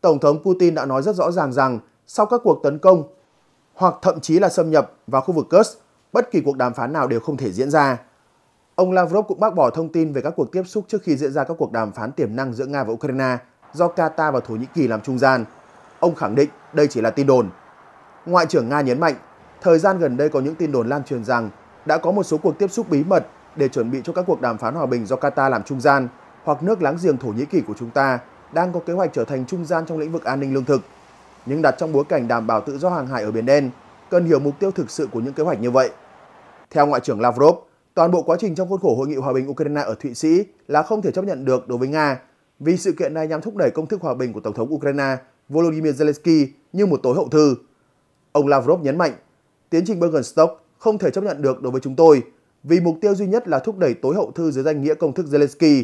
Speaker 3: Tổng thống Putin đã nói rất rõ ràng rằng sau các cuộc tấn công hoặc thậm chí là xâm nhập vào khu vực Kursk, bất kỳ cuộc đàm phán nào đều không thể diễn ra. Ông Lavrov cũng bác bỏ thông tin về các cuộc tiếp xúc trước khi diễn ra các cuộc đàm phán tiềm năng giữa Nga và Ukraine do Qatar và Thổ Nhĩ Kỳ làm trung gian. Ông khẳng định đây chỉ là tin đồn. Ngoại trưởng Nga nhấn mạnh, thời gian gần đây có những tin đồn lan truyền rằng đã có một số cuộc tiếp xúc bí mật để chuẩn bị cho các cuộc đàm phán hòa bình do Qatar làm trung gian hoặc nước láng giềng Thổ Nhĩ Kỳ của chúng ta đang có kế hoạch trở thành trung gian trong lĩnh vực an ninh lương thực. Nhưng đặt trong bối cảnh đảm bảo tự do hàng hải ở Biển Đen, cần hiểu mục tiêu thực sự của những kế hoạch như vậy. Theo Ngoại trưởng Lavrov, Toàn bộ quá trình trong khuôn khổ hội nghị hòa bình Ukraine ở Thụy Sĩ là không thể chấp nhận được đối với Nga, vì sự kiện này nhằm thúc đẩy công thức hòa bình của Tổng thống Ukraine Volodymyr Zelensky như một tối hậu thư. Ông Lavrov nhấn mạnh, tiến trình Bergenstock không thể chấp nhận được đối với chúng tôi, vì mục tiêu duy nhất là thúc đẩy tối hậu thư dưới danh nghĩa công thức Zelensky.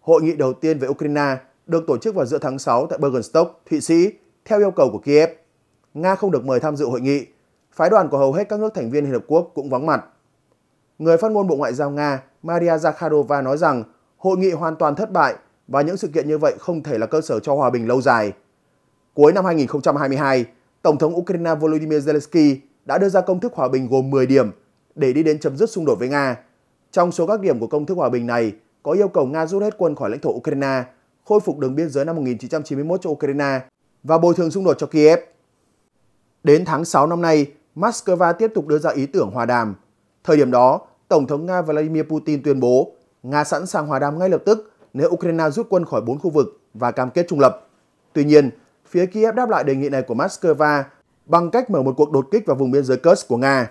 Speaker 3: Hội nghị đầu tiên về Ukraine được tổ chức vào giữa tháng 6 tại Bergenstock, Thụy Sĩ, theo yêu cầu của Kiev. Nga không được mời tham dự hội nghị. Phái đoàn của hầu hết các nước thành viên Liên Hợp Quốc cũng vắng mặt. Người phát ngôn Bộ Ngoại giao Nga Maria Zakharova nói rằng hội nghị hoàn toàn thất bại và những sự kiện như vậy không thể là cơ sở cho hòa bình lâu dài. Cuối năm 2022, Tổng thống Ukraine Volodymyr Zelensky đã đưa ra công thức hòa bình gồm 10 điểm để đi đến chấm dứt xung đột với Nga. Trong số các điểm của công thức hòa bình này có yêu cầu Nga rút hết quân khỏi lãnh thổ Ukraine, khôi phục đường biên giới năm 1991 cho Ukraine và bồi thường xung đột cho Kiev. Đến tháng 6 năm nay, Moscow tiếp tục đưa ra ý tưởng hòa đàm Thời điểm đó, Tổng thống Nga Vladimir Putin tuyên bố Nga sẵn sàng hòa đàm ngay lập tức nếu Ukraine rút quân khỏi bốn khu vực và cam kết trung lập. Tuy nhiên, phía Kiev đáp lại đề nghị này của Moscow bằng cách mở một cuộc đột kích vào vùng biên giới Kursk của Nga.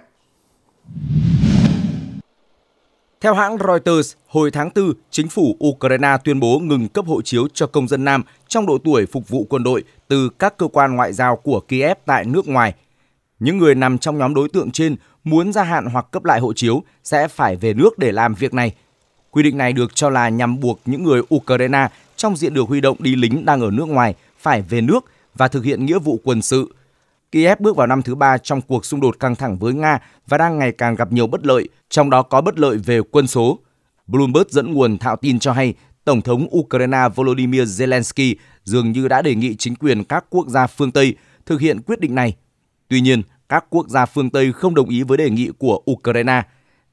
Speaker 1: Theo hãng Reuters, hồi tháng 4, chính phủ Ukraine tuyên bố ngừng cấp hộ chiếu cho công dân nam trong độ tuổi phục vụ quân đội từ các cơ quan ngoại giao của Kiev tại nước ngoài. Những người nằm trong nhóm đối tượng trên muốn gia hạn hoặc cấp lại hộ chiếu sẽ phải về nước để làm việc này. Quy định này được cho là nhằm buộc những người Ukraine trong diện được huy động đi lính đang ở nước ngoài phải về nước và thực hiện nghĩa vụ quân sự. Kiev bước vào năm thứ ba trong cuộc xung đột căng thẳng với Nga và đang ngày càng gặp nhiều bất lợi, trong đó có bất lợi về quân số. Bloomberg dẫn nguồn thạo tin cho hay Tổng thống Ukraine Volodymyr Zelensky dường như đã đề nghị chính quyền các quốc gia phương Tây thực hiện quyết định này. Tuy nhiên, các quốc gia phương Tây không đồng ý với đề nghị của Ukraine.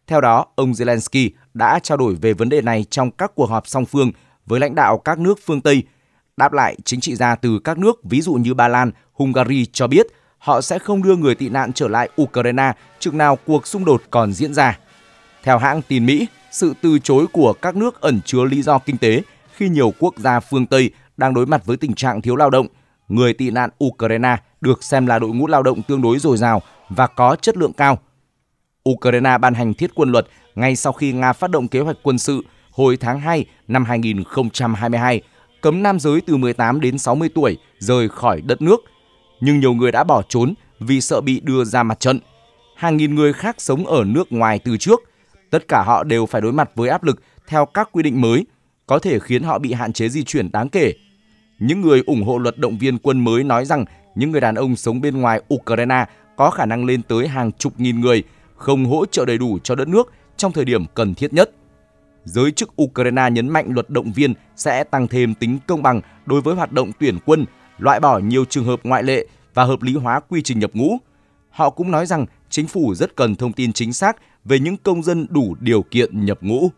Speaker 1: Theo đó, ông Zelensky đã trao đổi về vấn đề này trong các cuộc họp song phương với lãnh đạo các nước phương Tây. Đáp lại, chính trị gia từ các nước ví dụ như Ba Lan, Hungary cho biết họ sẽ không đưa người tị nạn trở lại Ukraine chừng nào cuộc xung đột còn diễn ra. Theo hãng tin Mỹ, sự từ chối của các nước ẩn chứa lý do kinh tế khi nhiều quốc gia phương Tây đang đối mặt với tình trạng thiếu lao động – người tị nạn Ukraine được xem là đội ngũ lao động tương đối dồi dào và có chất lượng cao. Ukraine ban hành thiết quân luật ngay sau khi Nga phát động kế hoạch quân sự hồi tháng 2 năm 2022 cấm nam giới từ 18 đến 60 tuổi rời khỏi đất nước, nhưng nhiều người đã bỏ trốn vì sợ bị đưa ra mặt trận. Hàng nghìn người khác sống ở nước ngoài từ trước, tất cả họ đều phải đối mặt với áp lực theo các quy định mới, có thể khiến họ bị hạn chế di chuyển đáng kể những người ủng hộ luật động viên quân mới nói rằng những người đàn ông sống bên ngoài Ukraine có khả năng lên tới hàng chục nghìn người, không hỗ trợ đầy đủ cho đất nước trong thời điểm cần thiết nhất. Giới chức Ukraine nhấn mạnh luật động viên sẽ tăng thêm tính công bằng đối với hoạt động tuyển quân, loại bỏ nhiều trường hợp ngoại lệ và hợp lý hóa quy trình nhập ngũ. Họ cũng nói rằng chính phủ rất cần thông tin chính xác về những công dân đủ điều kiện nhập ngũ.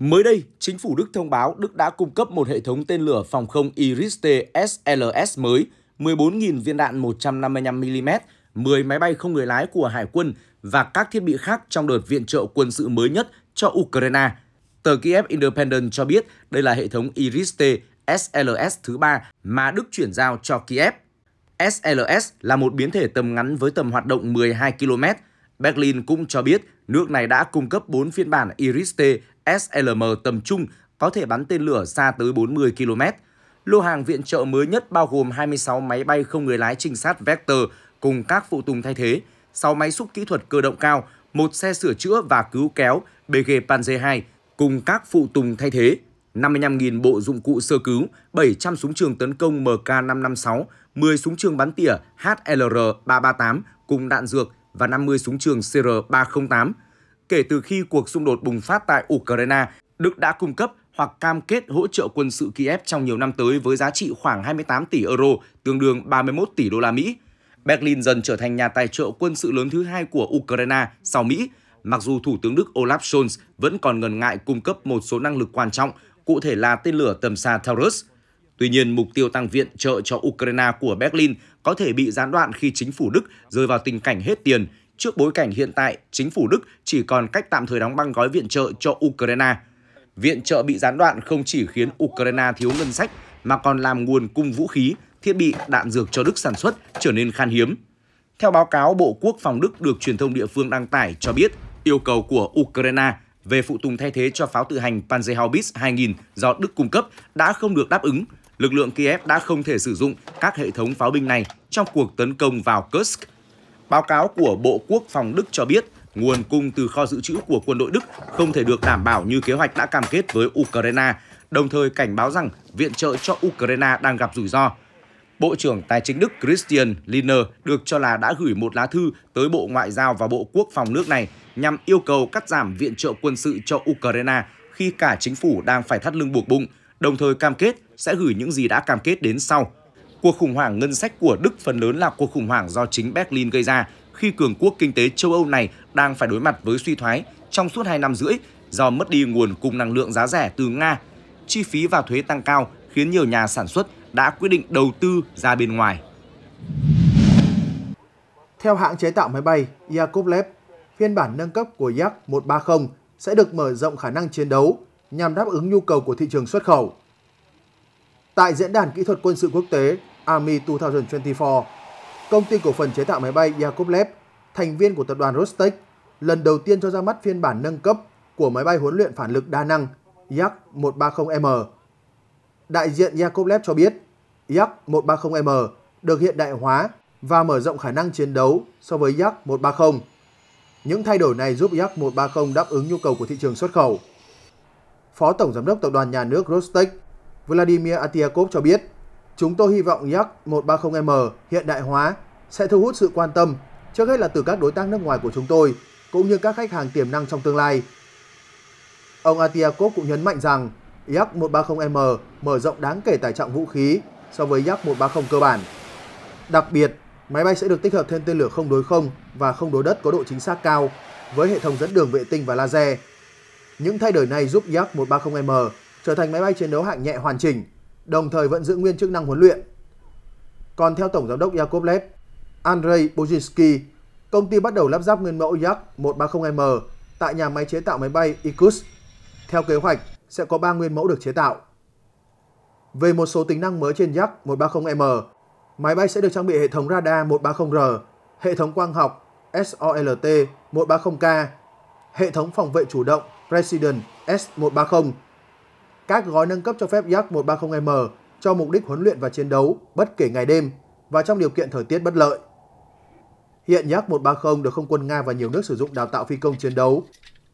Speaker 1: Mới đây, chính phủ Đức thông báo Đức đã cung cấp một hệ thống tên lửa phòng không Iris-T SLS mới, 14.000 viên đạn 155mm, 10 máy bay không người lái của Hải quân và các thiết bị khác trong đợt viện trợ quân sự mới nhất cho Ukraine. Tờ Kiev Independent cho biết đây là hệ thống Iris-T SLS thứ ba mà Đức chuyển giao cho Kiev. SLS là một biến thể tầm ngắn với tầm hoạt động 12 km. Berlin cũng cho biết nước này đã cung cấp 4 phiên bản Iris-T SLM tầm trung có thể bắn tên lửa xa tới 40 km. Lô hàng viện trợ mới nhất bao gồm 26 máy bay không người lái trinh sát Vector cùng các phụ tùng thay thế, 6 máy xúc kỹ thuật cơ động cao, một xe sửa chữa và cứu kéo BG Panzer 2 cùng các phụ tùng thay thế, 55.000 bộ dụng cụ sơ cứu, 700 súng trường tấn công MK556, 10 súng trường bắn tỉa HLR338 cùng đạn dược và 50 súng trường CR308 kể từ khi cuộc xung đột bùng phát tại Ukraine, Đức đã cung cấp hoặc cam kết hỗ trợ quân sự Kiev trong nhiều năm tới với giá trị khoảng 28 tỷ euro, tương đương 31 tỷ đô la Mỹ. Berlin dần trở thành nhà tài trợ quân sự lớn thứ hai của Ukraine sau Mỹ, mặc dù Thủ tướng Đức Olaf Scholz vẫn còn ngần ngại cung cấp một số năng lực quan trọng, cụ thể là tên lửa tầm xa Taurus. Tuy nhiên, mục tiêu tăng viện trợ cho Ukraine của Berlin có thể bị gián đoạn khi chính phủ Đức rơi vào tình cảnh hết tiền – trước bối cảnh hiện tại chính phủ Đức chỉ còn cách tạm thời đóng băng gói viện trợ cho Ukraine. Viện trợ bị gián đoạn không chỉ khiến Ukraine thiếu ngân sách mà còn làm nguồn cung vũ khí, thiết bị, đạn dược cho Đức sản xuất trở nên khan hiếm. Theo báo cáo Bộ Quốc phòng Đức được truyền thông địa phương đăng tải cho biết, yêu cầu của Ukraine về phụ tùng thay thế cho pháo tự hành Panzerhaubitz 2000 do Đức cung cấp đã không được đáp ứng. Lực lượng Kiev đã không thể sử dụng các hệ thống pháo binh này trong cuộc tấn công vào Kursk Báo cáo của Bộ Quốc phòng Đức cho biết nguồn cung từ kho dự trữ của quân đội Đức không thể được đảm bảo như kế hoạch đã cam kết với Ukraine, đồng thời cảnh báo rằng viện trợ cho Ukraine đang gặp rủi ro. Bộ trưởng Tài chính Đức Christian Lindner được cho là đã gửi một lá thư tới Bộ Ngoại giao và Bộ Quốc phòng nước này nhằm yêu cầu cắt giảm viện trợ quân sự cho Ukraine khi cả chính phủ đang phải thắt lưng buộc bụng, đồng thời cam kết sẽ gửi những gì đã cam kết đến sau cuộc khủng hoảng ngân sách của Đức phần lớn là cuộc khủng hoảng do chính Berlin gây ra khi cường quốc kinh tế châu Âu này đang phải đối mặt với suy thoái trong suốt 2 năm rưỡi do mất đi nguồn cung năng lượng giá rẻ từ Nga. Chi phí và thuế tăng cao khiến nhiều nhà sản xuất đã quyết định đầu tư ra bên ngoài.
Speaker 3: Theo hãng chế tạo máy bay Yakovlev, phiên bản nâng cấp của Yak-130 sẽ được mở rộng khả năng chiến đấu nhằm đáp ứng nhu cầu của thị trường xuất khẩu. Tại Diễn đàn Kỹ thuật Quân sự Quốc tế Army 2024, công ty cổ phần chế tạo máy bay Yakovlev thành viên của tập đoàn Rostec, lần đầu tiên cho ra mắt phiên bản nâng cấp của máy bay huấn luyện phản lực đa năng Yak-130M. Đại diện Yakovlev cho biết, Yak-130M được hiện đại hóa và mở rộng khả năng chiến đấu so với Yak-130. Những thay đổi này giúp Yak-130 đáp ứng nhu cầu của thị trường xuất khẩu. Phó Tổng Giám đốc Tập đoàn Nhà nước Rostec Vladimir Atiakov cho biết, Chúng tôi hy vọng Yak 130M hiện đại hóa sẽ thu hút sự quan tâm, trước hết là từ các đối tác nước ngoài của chúng tôi, cũng như các khách hàng tiềm năng trong tương lai. Ông Atiakov cũng nhấn mạnh rằng Yak 130M mở rộng đáng kể tải trọng vũ khí so với Yak 130 cơ bản. Đặc biệt, máy bay sẽ được tích hợp thêm tên lửa không đối không và không đối đất có độ chính xác cao với hệ thống dẫn đường vệ tinh và laser. Những thay đổi này giúp Yak 130M trở thành máy bay chiến đấu hạng nhẹ hoàn chỉnh đồng thời vẫn giữ nguyên chức năng huấn luyện. Còn theo Tổng Giám đốc Yakovlev, Andrei Bojinsky, công ty bắt đầu lắp ráp nguyên mẫu Yak-130M tại nhà máy chế tạo máy bay Ikus. Theo kế hoạch, sẽ có 3 nguyên mẫu được chế tạo. Về một số tính năng mới trên Yak-130M, máy bay sẽ được trang bị hệ thống radar 130R, hệ thống quang học SOLT 130K, hệ thống phòng vệ chủ động President S130 các gói nâng cấp cho phép Yak-130M cho mục đích huấn luyện và chiến đấu bất kể ngày đêm và trong điều kiện thời tiết bất lợi. Hiện Yak-130 được không quân Nga và nhiều nước sử dụng đào tạo phi công chiến đấu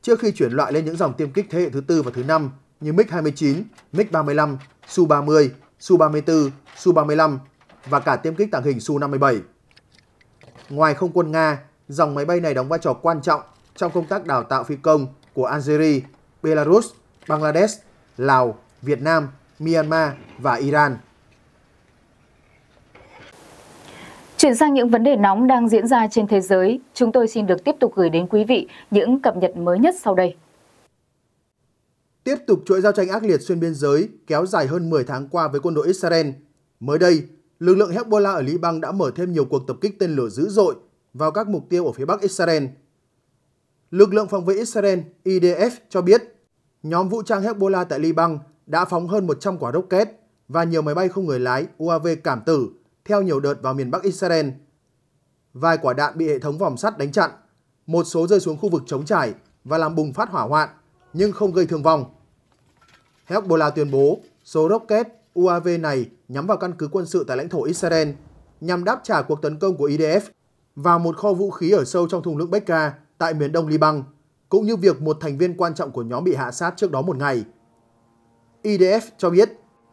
Speaker 3: trước khi chuyển loại lên những dòng tiêm kích thế hệ thứ tư và thứ năm như MiG-29, MiG-35, Su-30, Su-34, Su-35 và cả tiêm kích tàng hình Su-57. Ngoài không quân Nga, dòng máy bay này đóng vai trò quan trọng trong công tác đào tạo phi công của Algeria, Belarus, Bangladesh Lào, Việt Nam, Myanmar và Iran.
Speaker 2: Chuyển sang những vấn đề nóng đang diễn ra trên thế giới, chúng tôi xin được tiếp tục gửi đến quý vị những cập nhật mới nhất sau đây.
Speaker 3: Tiếp tục chuỗi giao tranh ác liệt xuyên biên giới kéo dài hơn 10 tháng qua với quân đội Israel. Mới đây, lực lượng Hezbollah ở Liban đã mở thêm nhiều cuộc tập kích tên lửa dữ dội vào các mục tiêu ở phía bắc Israel. Lực lượng phòng vệ Israel IDF cho biết nhóm vũ trang Hezbollah tại Liban đã phóng hơn 100 quả rocket và nhiều máy bay không người lái UAV cảm tử theo nhiều đợt vào miền Bắc Israel. Vài quả đạn bị hệ thống vòng sắt đánh chặn, một số rơi xuống khu vực chống trải và làm bùng phát hỏa hoạn, nhưng không gây thương vong. Hezbollah tuyên bố số rocket UAV này nhắm vào căn cứ quân sự tại lãnh thổ Israel nhằm đáp trả cuộc tấn công của IDF vào một kho vũ khí ở sâu trong thung lũng Bekaa tại miền đông Liban cũng như việc một thành viên quan trọng của nhóm bị hạ sát trước đó một ngày. IDF cho biết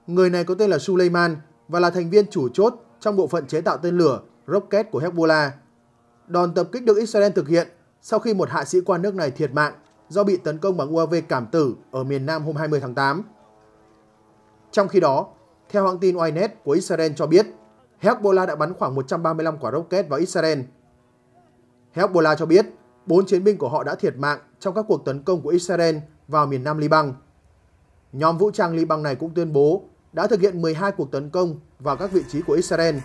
Speaker 3: người này có tên là Suleiman và là thành viên chủ chốt trong bộ phận chế tạo tên lửa rocket của Hezbollah. Đòn tập kích được Israel thực hiện sau khi một hạ sĩ quan nước này thiệt mạng do bị tấn công bằng UAV cảm tử ở miền Nam hôm 20 tháng 8. Trong khi đó, theo hãng tin Ynet của Israel cho biết, Hezbollah đã bắn khoảng 135 quả rocket vào Israel. Hezbollah cho biết bốn chiến binh của họ đã thiệt mạng trong các cuộc tấn công của Israel vào miền nam Liban. Nhóm vũ trang Liban này cũng tuyên bố đã thực hiện 12 cuộc tấn công vào các vị trí của Israel.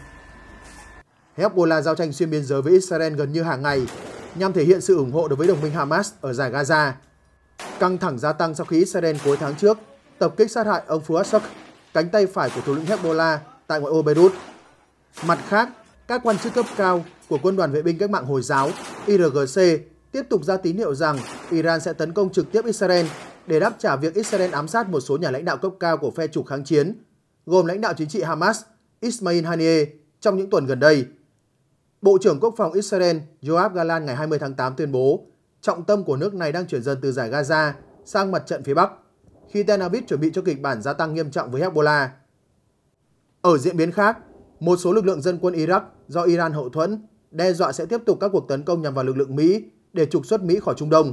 Speaker 3: Hezbollah giao tranh xuyên biên giới với Israel gần như hàng ngày nhằm thể hiện sự ủng hộ đối với đồng minh Hamas ở giải Gaza. Căng thẳng gia tăng sau khi Israel cuối tháng trước tập kích sát hại ông Fuad Shuk, cánh tay phải của thủ lĩnh Hezbollah tại ngoại ô Beirut. Mặt khác, các quan chức cấp cao của Quân đoàn Vệ binh Cách mạng Hồi giáo IRGC tiếp tục ra tín hiệu rằng Iran sẽ tấn công trực tiếp Israel để đáp trả việc Israel ám sát một số nhà lãnh đạo cấp cao của phe trục kháng chiến, gồm lãnh đạo chính trị Hamas Ismail Haniyeh trong những tuần gần đây. Bộ trưởng Quốc phòng Israel Yoav Galan ngày 20 tháng 8 tuyên bố trọng tâm của nước này đang chuyển dần từ giải Gaza sang mặt trận phía Bắc, khi Tel Aviv chuẩn bị cho kịch bản gia tăng nghiêm trọng với Hezbollah. Ở diễn biến khác, một số lực lượng dân quân Iraq do Iran hậu thuẫn đe dọa sẽ tiếp tục các cuộc tấn công nhằm vào lực lượng Mỹ để trục xuất Mỹ khỏi Trung Đông.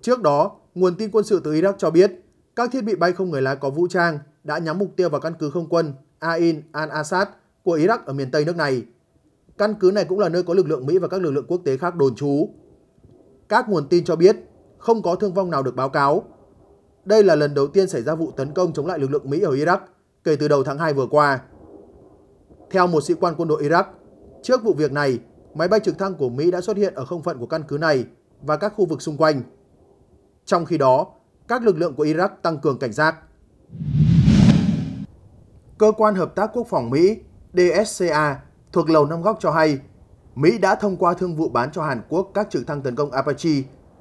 Speaker 3: Trước đó, nguồn tin quân sự từ Iraq cho biết các thiết bị bay không người lái có vũ trang đã nhắm mục tiêu vào căn cứ không quân Ain al-Assad của Iraq ở miền Tây nước này. Căn cứ này cũng là nơi có lực lượng Mỹ và các lực lượng quốc tế khác đồn trú. Các nguồn tin cho biết không có thương vong nào được báo cáo. Đây là lần đầu tiên xảy ra vụ tấn công chống lại lực lượng Mỹ ở Iraq kể từ đầu tháng 2 vừa qua. Theo một sĩ quan quân đội Iraq, Trước vụ việc này, máy bay trực thăng của Mỹ đã xuất hiện ở không phận của căn cứ này và các khu vực xung quanh. Trong khi đó, các lực lượng của Iraq tăng cường cảnh giác. Cơ quan Hợp tác Quốc phòng Mỹ DSCA thuộc Lầu Năm Góc cho hay, Mỹ đã thông qua thương vụ bán cho Hàn Quốc các trực thăng tấn công Apache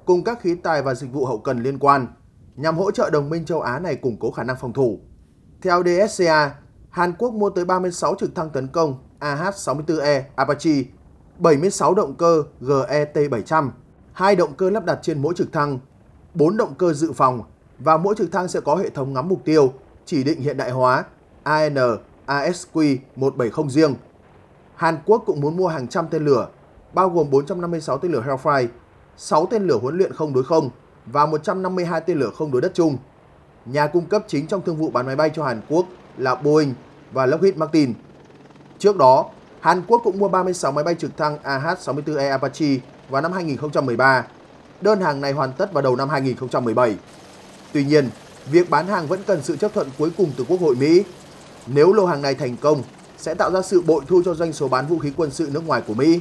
Speaker 3: cùng các khí tài và dịch vụ hậu cần liên quan, nhằm hỗ trợ đồng minh châu Á này củng cố khả năng phòng thủ. Theo DSCA, Hàn Quốc mua tới 36 trực thăng tấn công AH-64E Apache, 76 động cơ GET-700, 2 động cơ lắp đặt trên mỗi trực thăng, 4 động cơ dự phòng và mỗi trực thăng sẽ có hệ thống ngắm mục tiêu, chỉ định hiện đại hóa AN ASQ-170 riêng. Hàn Quốc cũng muốn mua hàng trăm tên lửa, bao gồm 456 tên lửa Hellfire, 6 tên lửa huấn luyện không đối không và 152 tên lửa không đối đất chung. Nhà cung cấp chính trong thương vụ bán máy bay cho Hàn Quốc là Boeing và Lockheed Martin. Trước đó, Hàn Quốc cũng mua 36 máy bay trực thăng AH-64E Apache vào năm 2013. Đơn hàng này hoàn tất vào đầu năm 2017. Tuy nhiên, việc bán hàng vẫn cần sự chấp thuận cuối cùng từ Quốc hội Mỹ. Nếu lô hàng này thành công, sẽ tạo ra sự bội thu cho doanh số bán vũ khí quân sự nước ngoài của Mỹ.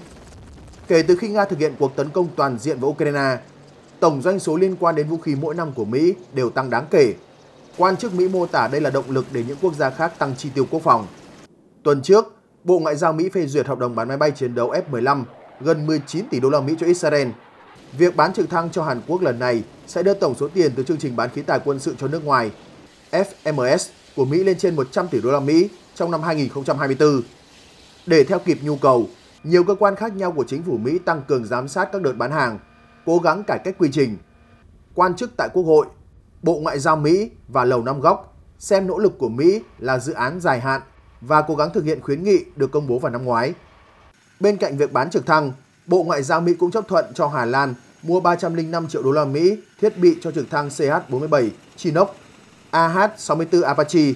Speaker 3: Kể từ khi Nga thực hiện cuộc tấn công toàn diện vào Ukraine, tổng doanh số liên quan đến vũ khí mỗi năm của Mỹ đều tăng đáng kể Quan chức Mỹ mô tả đây là động lực để những quốc gia khác tăng chi tiêu quốc phòng. Tuần trước, Bộ Ngoại giao Mỹ phê duyệt hợp đồng bán máy bay chiến đấu F-15 gần 19 tỷ đô la Mỹ cho Israel. Việc bán trực thăng cho Hàn Quốc lần này sẽ đưa tổng số tiền từ chương trình bán khí tài quân sự cho nước ngoài FMS của Mỹ lên trên 100 tỷ đô la Mỹ trong năm 2024. Để theo kịp nhu cầu, nhiều cơ quan khác nhau của chính phủ Mỹ tăng cường giám sát các đợt bán hàng, cố gắng cải cách quy trình. Quan chức tại Quốc hội Bộ Ngoại giao Mỹ và Lầu Năm Góc xem nỗ lực của Mỹ là dự án dài hạn và cố gắng thực hiện khuyến nghị được công bố vào năm ngoái. Bên cạnh việc bán trực thăng, Bộ Ngoại giao Mỹ cũng chấp thuận cho Hà Lan mua 305 triệu đô la Mỹ thiết bị cho trực thăng CH-47 Chinook AH-64 Apache.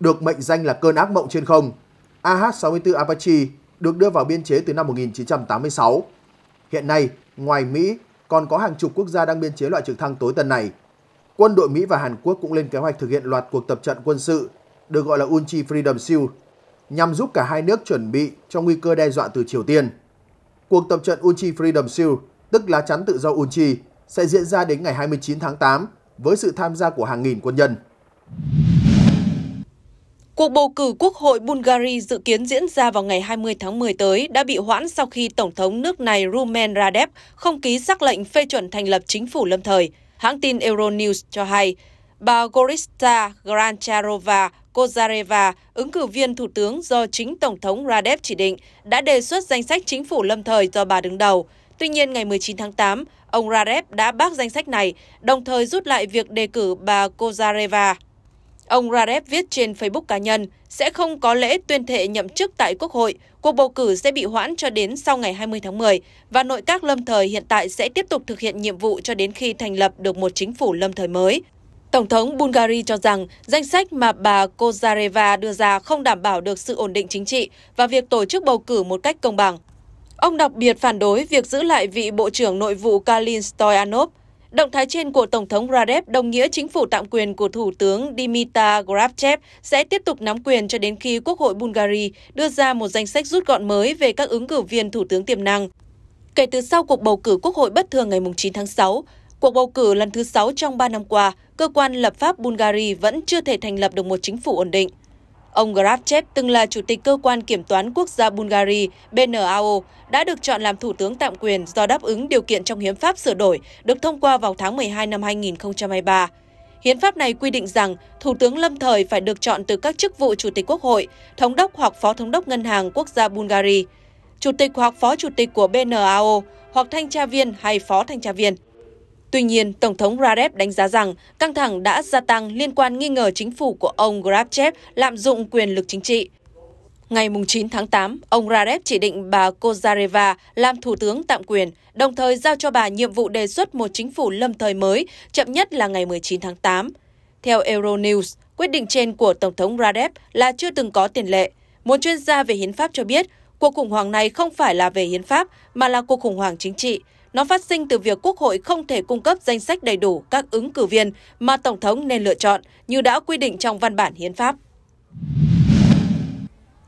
Speaker 3: Được mệnh danh là cơn ác mộng trên không, AH-64 Apache được đưa vào biên chế từ năm 1986. Hiện nay, ngoài Mỹ, còn có hàng chục quốc gia đang biên chế loại trực thăng tối tân này quân đội Mỹ và Hàn Quốc cũng lên kế hoạch thực hiện loạt cuộc tập trận quân sự được gọi là Unchi Freedom Shield nhằm giúp cả hai nước chuẩn bị cho nguy cơ đe dọa từ Triều Tiên. Cuộc tập trận Unchi Freedom Shield, tức lá chắn tự do Unchi, sẽ diễn ra đến ngày 29 tháng 8 với sự tham gia của hàng nghìn quân nhân.
Speaker 4: Cuộc bầu cử Quốc hội Bulgaria dự kiến diễn ra vào ngày 20 tháng 10 tới đã bị hoãn sau khi Tổng thống nước này Rumen Radev không ký xác lệnh phê chuẩn thành lập chính phủ lâm thời – Hãng tin Euronews cho hay, bà Gorista Grancharova Kozareva, ứng cử viên thủ tướng do chính Tổng thống Radev chỉ định, đã đề xuất danh sách chính phủ lâm thời do bà đứng đầu. Tuy nhiên, ngày 19 tháng 8, ông Radev đã bác danh sách này, đồng thời rút lại việc đề cử bà Kozareva. Ông Radev viết trên Facebook cá nhân, sẽ không có lễ tuyên thệ nhậm chức tại Quốc hội, cuộc bầu cử sẽ bị hoãn cho đến sau ngày 20 tháng 10 và nội các lâm thời hiện tại sẽ tiếp tục thực hiện nhiệm vụ cho đến khi thành lập được một chính phủ lâm thời mới. Tổng thống Bulgaria cho rằng danh sách mà bà Kozareva đưa ra không đảm bảo được sự ổn định chính trị và việc tổ chức bầu cử một cách công bằng. Ông đặc biệt phản đối việc giữ lại vị Bộ trưởng Nội vụ Kalin Stoyanov Động thái trên của Tổng thống Radev đồng nghĩa chính phủ tạm quyền của Thủ tướng Dimitar Grabchev sẽ tiếp tục nắm quyền cho đến khi Quốc hội Bulgaria đưa ra một danh sách rút gọn mới về các ứng cử viên Thủ tướng tiềm năng. Kể từ sau cuộc bầu cử Quốc hội bất thường ngày 9 tháng 6, cuộc bầu cử lần thứ 6 trong 3 năm qua, cơ quan lập pháp Bulgaria vẫn chưa thể thành lập được một chính phủ ổn định. Ông Grabchev từng là chủ tịch cơ quan kiểm toán quốc gia Bulgaria BNAO, đã được chọn làm thủ tướng tạm quyền do đáp ứng điều kiện trong hiến pháp sửa đổi được thông qua vào tháng 12 năm 2023. Hiến pháp này quy định rằng thủ tướng lâm thời phải được chọn từ các chức vụ chủ tịch quốc hội, thống đốc hoặc phó thống đốc ngân hàng quốc gia Bulgaria, chủ tịch hoặc phó chủ tịch của BNAO hoặc thanh tra viên hay phó thanh tra viên. Tuy nhiên, Tổng thống Radev đánh giá rằng căng thẳng đã gia tăng liên quan nghi ngờ chính phủ của ông Grabchev lạm dụng quyền lực chính trị. Ngày 9 tháng 8, ông Radev chỉ định bà Kozareva làm thủ tướng tạm quyền, đồng thời giao cho bà nhiệm vụ đề xuất một chính phủ lâm thời mới, chậm nhất là ngày 19 tháng 8. Theo Euronews, quyết định trên của Tổng thống Radev là chưa từng có tiền lệ. Một chuyên gia về hiến pháp cho biết, cuộc khủng hoảng này không phải là về hiến pháp, mà là cuộc khủng hoảng chính trị, nó phát sinh từ việc Quốc hội không thể cung cấp danh sách đầy đủ các ứng cử viên mà Tổng thống nên lựa chọn như đã quy định trong văn bản hiến pháp.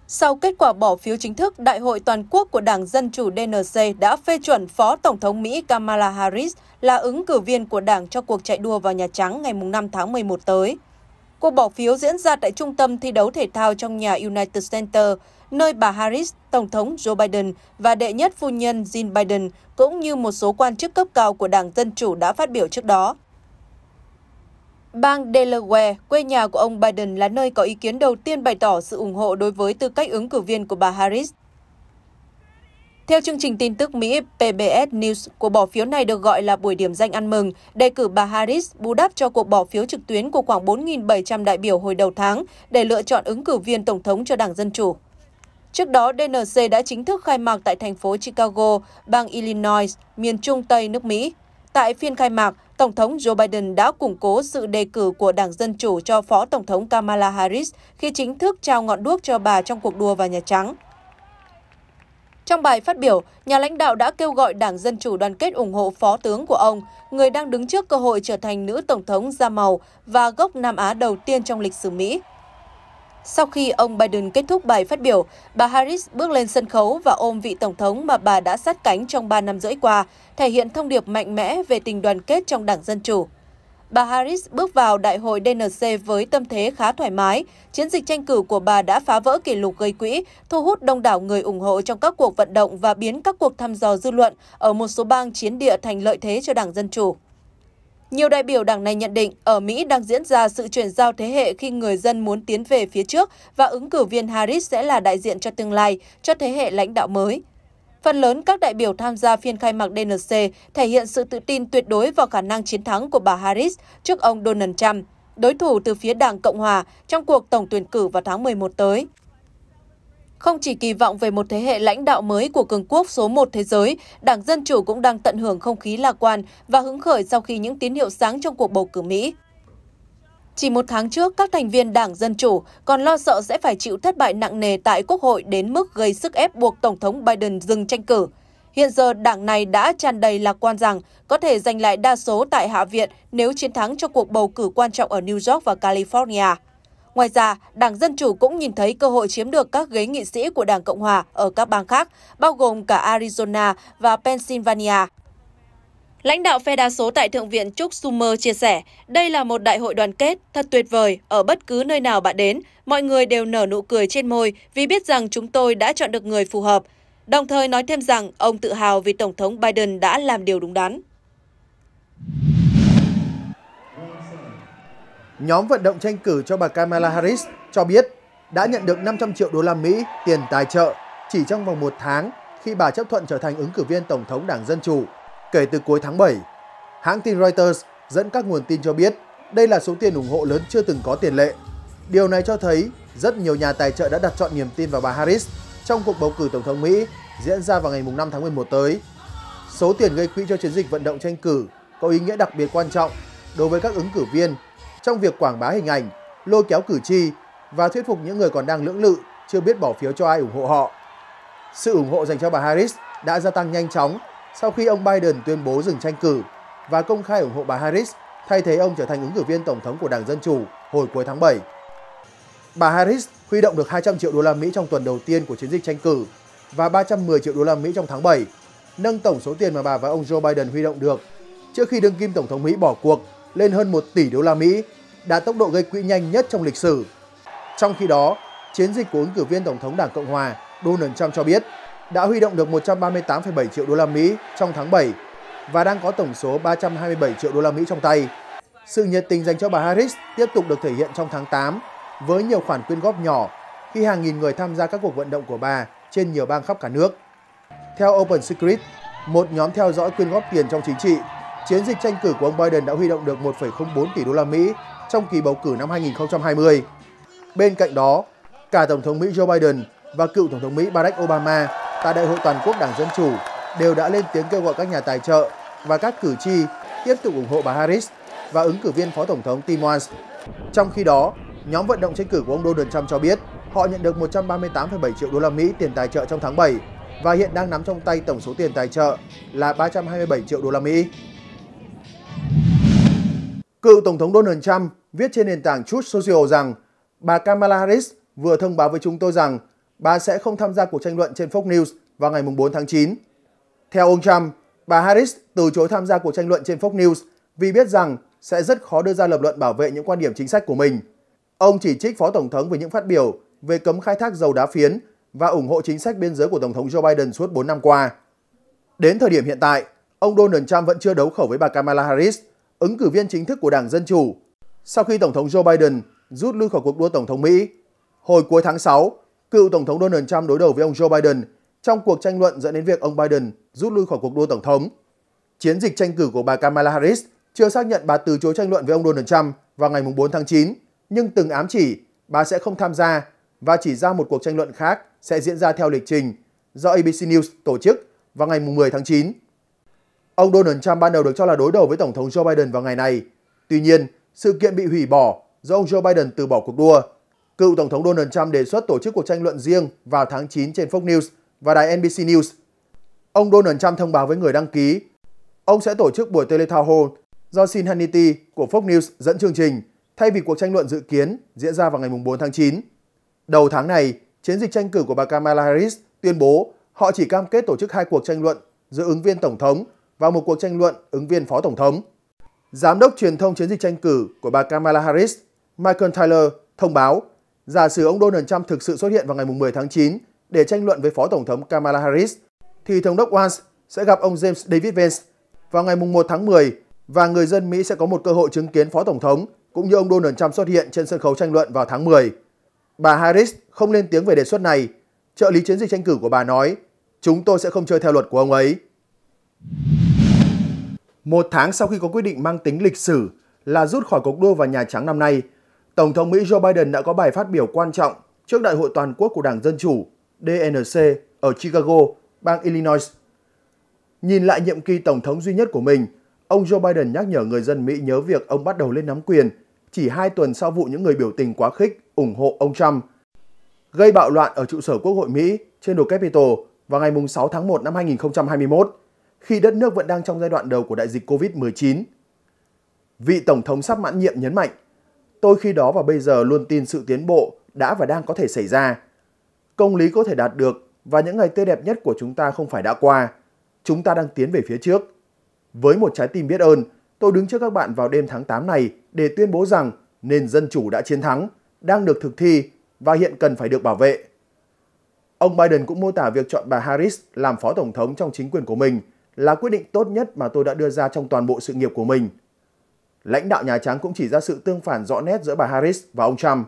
Speaker 4: Sau kết quả bỏ phiếu chính thức, Đại hội toàn quốc của Đảng Dân Chủ DNC đã phê chuẩn Phó Tổng thống Mỹ Kamala Harris là ứng cử viên của Đảng cho cuộc chạy đua vào Nhà Trắng ngày 5 tháng 11 tới. Cuộc bỏ phiếu diễn ra tại Trung tâm thi đấu thể thao trong nhà United Center, nơi bà Harris, Tổng thống Joe Biden và đệ nhất phu nhân Jill Biden, cũng như một số quan chức cấp cao của Đảng Dân Chủ đã phát biểu trước đó. Bang Delaware, quê nhà của ông Biden là nơi có ý kiến đầu tiên bày tỏ sự ủng hộ đối với tư cách ứng cử viên của bà Harris. Theo chương trình tin tức Mỹ PBS News, cuộc bỏ phiếu này được gọi là buổi điểm danh ăn mừng, đề cử bà Harris bù đắp cho cuộc bỏ phiếu trực tuyến của khoảng 4.700 đại biểu hồi đầu tháng để lựa chọn ứng cử viên tổng thống cho Đảng Dân Chủ. Trước đó, DNC đã chính thức khai mạc tại thành phố Chicago, bang Illinois, miền trung Tây nước Mỹ. Tại phiên khai mạc, Tổng thống Joe Biden đã củng cố sự đề cử của Đảng Dân Chủ cho Phó Tổng thống Kamala Harris khi chính thức trao ngọn đuốc cho bà trong cuộc đua vào Nhà Trắng. Trong bài phát biểu, nhà lãnh đạo đã kêu gọi Đảng Dân Chủ đoàn kết ủng hộ phó tướng của ông, người đang đứng trước cơ hội trở thành nữ tổng thống da màu và gốc Nam Á đầu tiên trong lịch sử Mỹ. Sau khi ông Biden kết thúc bài phát biểu, bà Harris bước lên sân khấu và ôm vị Tổng thống mà bà đã sát cánh trong 3 năm rưỡi qua, thể hiện thông điệp mạnh mẽ về tình đoàn kết trong Đảng Dân Chủ. Bà Harris bước vào đại hội DNC với tâm thế khá thoải mái. Chiến dịch tranh cử của bà đã phá vỡ kỷ lục gây quỹ, thu hút đông đảo người ủng hộ trong các cuộc vận động và biến các cuộc thăm dò dư luận ở một số bang chiến địa thành lợi thế cho Đảng Dân Chủ. Nhiều đại biểu đảng này nhận định ở Mỹ đang diễn ra sự chuyển giao thế hệ khi người dân muốn tiến về phía trước và ứng cử viên Harris sẽ là đại diện cho tương lai, cho thế hệ lãnh đạo mới. Phần lớn các đại biểu tham gia phiên khai mạc DNC thể hiện sự tự tin tuyệt đối vào khả năng chiến thắng của bà Harris trước ông Donald Trump, đối thủ từ phía Đảng Cộng Hòa trong cuộc tổng tuyển cử vào tháng 11 tới. Không chỉ kỳ vọng về một thế hệ lãnh đạo mới của cường quốc số một thế giới, Đảng Dân Chủ cũng đang tận hưởng không khí lạc quan và hứng khởi sau khi những tín hiệu sáng trong cuộc bầu cử Mỹ. Chỉ một tháng trước, các thành viên Đảng Dân Chủ còn lo sợ sẽ phải chịu thất bại nặng nề tại Quốc hội đến mức gây sức ép buộc Tổng thống Biden dừng tranh cử. Hiện giờ, đảng này đã tràn đầy lạc quan rằng có thể giành lại đa số tại Hạ viện nếu chiến thắng cho cuộc bầu cử quan trọng ở New York và California. Ngoài ra, Đảng Dân Chủ cũng nhìn thấy cơ hội chiếm được các ghế nghị sĩ của Đảng Cộng Hòa ở các bang khác, bao gồm cả Arizona và Pennsylvania. Lãnh đạo phe đa số tại Thượng viện Chuck Schumer chia sẻ, đây là một đại hội đoàn kết thật tuyệt vời, ở bất cứ nơi nào bạn đến, mọi người đều nở nụ cười trên môi vì biết rằng chúng tôi đã chọn được người phù hợp. Đồng thời nói thêm rằng ông tự hào vì Tổng thống Biden đã làm điều đúng đắn.
Speaker 3: Nhóm vận động tranh cử cho bà Kamala Harris cho biết đã nhận được 500 triệu đô la Mỹ tiền tài trợ chỉ trong vòng một tháng khi bà chấp thuận trở thành ứng cử viên Tổng thống Đảng Dân Chủ kể từ cuối tháng 7. Hãng tin Reuters dẫn các nguồn tin cho biết đây là số tiền ủng hộ lớn chưa từng có tiền lệ. Điều này cho thấy rất nhiều nhà tài trợ đã đặt chọn niềm tin vào bà Harris trong cuộc bầu cử Tổng thống Mỹ diễn ra vào ngày 5 tháng 11 tới. Số tiền gây quỹ cho chiến dịch vận động tranh cử có ý nghĩa đặc biệt quan trọng đối với các ứng cử viên trong việc quảng bá hình ảnh, lôi kéo cử tri và thuyết phục những người còn đang lưỡng lự chưa biết bỏ phiếu cho ai ủng hộ họ. Sự ủng hộ dành cho bà Harris đã gia tăng nhanh chóng sau khi ông Biden tuyên bố dừng tranh cử và công khai ủng hộ bà Harris thay thế ông trở thành ứng cử viên tổng thống của Đảng Dân Chủ hồi cuối tháng 7. Bà Harris huy động được 200 triệu đô la Mỹ trong tuần đầu tiên của chiến dịch tranh cử và 310 triệu đô la Mỹ trong tháng 7, nâng tổng số tiền mà bà và ông Joe Biden huy động được trước khi đương kim tổng thống Mỹ bỏ cuộc lên hơn 1 tỷ đô la Mỹ, đạt tốc độ gây quỹ nhanh nhất trong lịch sử. Trong khi đó, chiến dịch của ứng cử viên Tổng thống Đảng Cộng Hòa Donald Trump cho biết đã huy động được 138,7 triệu đô la Mỹ trong tháng 7 và đang có tổng số 327 triệu đô la Mỹ trong tay. Sự nhiệt tình dành cho bà Harris tiếp tục được thể hiện trong tháng 8 với nhiều khoản quyên góp nhỏ khi hàng nghìn người tham gia các cuộc vận động của bà trên nhiều bang khắp cả nước. Theo Open Secret, một nhóm theo dõi quyên góp tiền trong chính trị chiến dịch tranh cử của ông Biden đã huy động được 1,04 tỷ đô la Mỹ trong kỳ bầu cử năm 2020. Bên cạnh đó, cả Tổng thống Mỹ Joe Biden và cựu Tổng thống Mỹ Barack Obama tại Đại hội Toàn quốc Đảng Dân Chủ đều đã lên tiếng kêu gọi các nhà tài trợ và các cử tri tiếp tục ủng hộ bà Harris và ứng cử viên Phó Tổng thống Tim Walz. Trong khi đó, nhóm vận động tranh cử của ông Donald Trump cho biết họ nhận được 138,7 triệu đô la Mỹ tiền tài trợ trong tháng 7 và hiện đang nắm trong tay tổng số tiền tài trợ là 327 triệu đô la Mỹ. Cựu Tổng thống Donald Trump viết trên nền tảng Truth Social rằng bà Kamala Harris vừa thông báo với chúng tôi rằng bà sẽ không tham gia cuộc tranh luận trên Fox News vào ngày 4 tháng 9. Theo ông Trump, bà Harris từ chối tham gia cuộc tranh luận trên Fox News vì biết rằng sẽ rất khó đưa ra lập luận bảo vệ những quan điểm chính sách của mình. Ông chỉ trích Phó Tổng thống về những phát biểu về cấm khai thác dầu đá phiến và ủng hộ chính sách biên giới của Tổng thống Joe Biden suốt 4 năm qua. Đến thời điểm hiện tại, ông Donald Trump vẫn chưa đấu khẩu với bà Kamala Harris – ứng cử viên chính thức của Đảng Dân Chủ, sau khi Tổng thống Joe Biden rút lui khỏi cuộc đua Tổng thống Mỹ. Hồi cuối tháng 6, cựu Tổng thống Donald Trump đối đầu với ông Joe Biden trong cuộc tranh luận dẫn đến việc ông Biden rút lui khỏi cuộc đua Tổng thống. Chiến dịch tranh cử của bà Kamala Harris chưa xác nhận bà từ chối tranh luận với ông Donald Trump vào ngày 4 tháng 9, nhưng từng ám chỉ bà sẽ không tham gia và chỉ ra một cuộc tranh luận khác sẽ diễn ra theo lịch trình do ABC News tổ chức vào ngày 10 tháng 9. Ông Donald Trump ban đầu được cho là đối đầu với Tổng thống Joe Biden vào ngày này. Tuy nhiên, sự kiện bị hủy bỏ do ông Joe Biden từ bỏ cuộc đua. Cựu Tổng thống Donald Trump đề xuất tổ chức cuộc tranh luận riêng vào tháng 9 trên Fox News và đài NBC News. Ông Donald Trump thông báo với người đăng ký, ông sẽ tổ chức buổi teletown hall do Sin Hannity của Fox News dẫn chương trình thay vì cuộc tranh luận dự kiến diễn ra vào ngày 4 tháng 9. Đầu tháng này, chiến dịch tranh cử của bà Kamala Harris tuyên bố họ chỉ cam kết tổ chức hai cuộc tranh luận giữa ứng viên Tổng thống vào một cuộc tranh luận ứng viên phó tổng thống. Giám đốc truyền thông chiến dịch tranh cử của bà Kamala Harris, Michael Tyler, thông báo giả sử ông Donald Trump thực sự xuất hiện vào ngày 10 tháng 9 để tranh luận với phó tổng thống Kamala Harris, thì thống đốc Walz sẽ gặp ông James David Vance vào ngày 1 tháng 10 và người dân Mỹ sẽ có một cơ hội chứng kiến phó tổng thống cũng như ông Donald Trump xuất hiện trên sân khấu tranh luận vào tháng 10. Bà Harris không lên tiếng về đề xuất này. Trợ lý chiến dịch tranh cử của bà nói, chúng tôi sẽ không chơi theo luật của ông ấy. Một tháng sau khi có quyết định mang tính lịch sử là rút khỏi cuộc đua vào Nhà Trắng năm nay, Tổng thống Mỹ Joe Biden đã có bài phát biểu quan trọng trước Đại hội Toàn quốc của Đảng Dân Chủ DNC ở Chicago, bang Illinois. Nhìn lại nhiệm kỳ Tổng thống duy nhất của mình, ông Joe Biden nhắc nhở người dân Mỹ nhớ việc ông bắt đầu lên nắm quyền chỉ hai tuần sau vụ những người biểu tình quá khích ủng hộ ông Trump, gây bạo loạn ở trụ sở Quốc hội Mỹ trên đồi Capitol vào ngày 6 tháng 1 năm 2021 khi đất nước vẫn đang trong giai đoạn đầu của đại dịch Covid-19. Vị Tổng thống sắp mãn nhiệm nhấn mạnh, tôi khi đó và bây giờ luôn tin sự tiến bộ đã và đang có thể xảy ra. Công lý có thể đạt được và những ngày tươi đẹp nhất của chúng ta không phải đã qua. Chúng ta đang tiến về phía trước. Với một trái tim biết ơn, tôi đứng trước các bạn vào đêm tháng 8 này để tuyên bố rằng nền dân chủ đã chiến thắng, đang được thực thi và hiện cần phải được bảo vệ. Ông Biden cũng mô tả việc chọn bà Harris làm phó tổng thống trong chính quyền của mình – là quyết định tốt nhất mà tôi đã đưa ra trong toàn bộ sự nghiệp của mình. Lãnh đạo Nhà Trắng cũng chỉ ra sự tương phản rõ nét giữa bà Harris và ông Trump.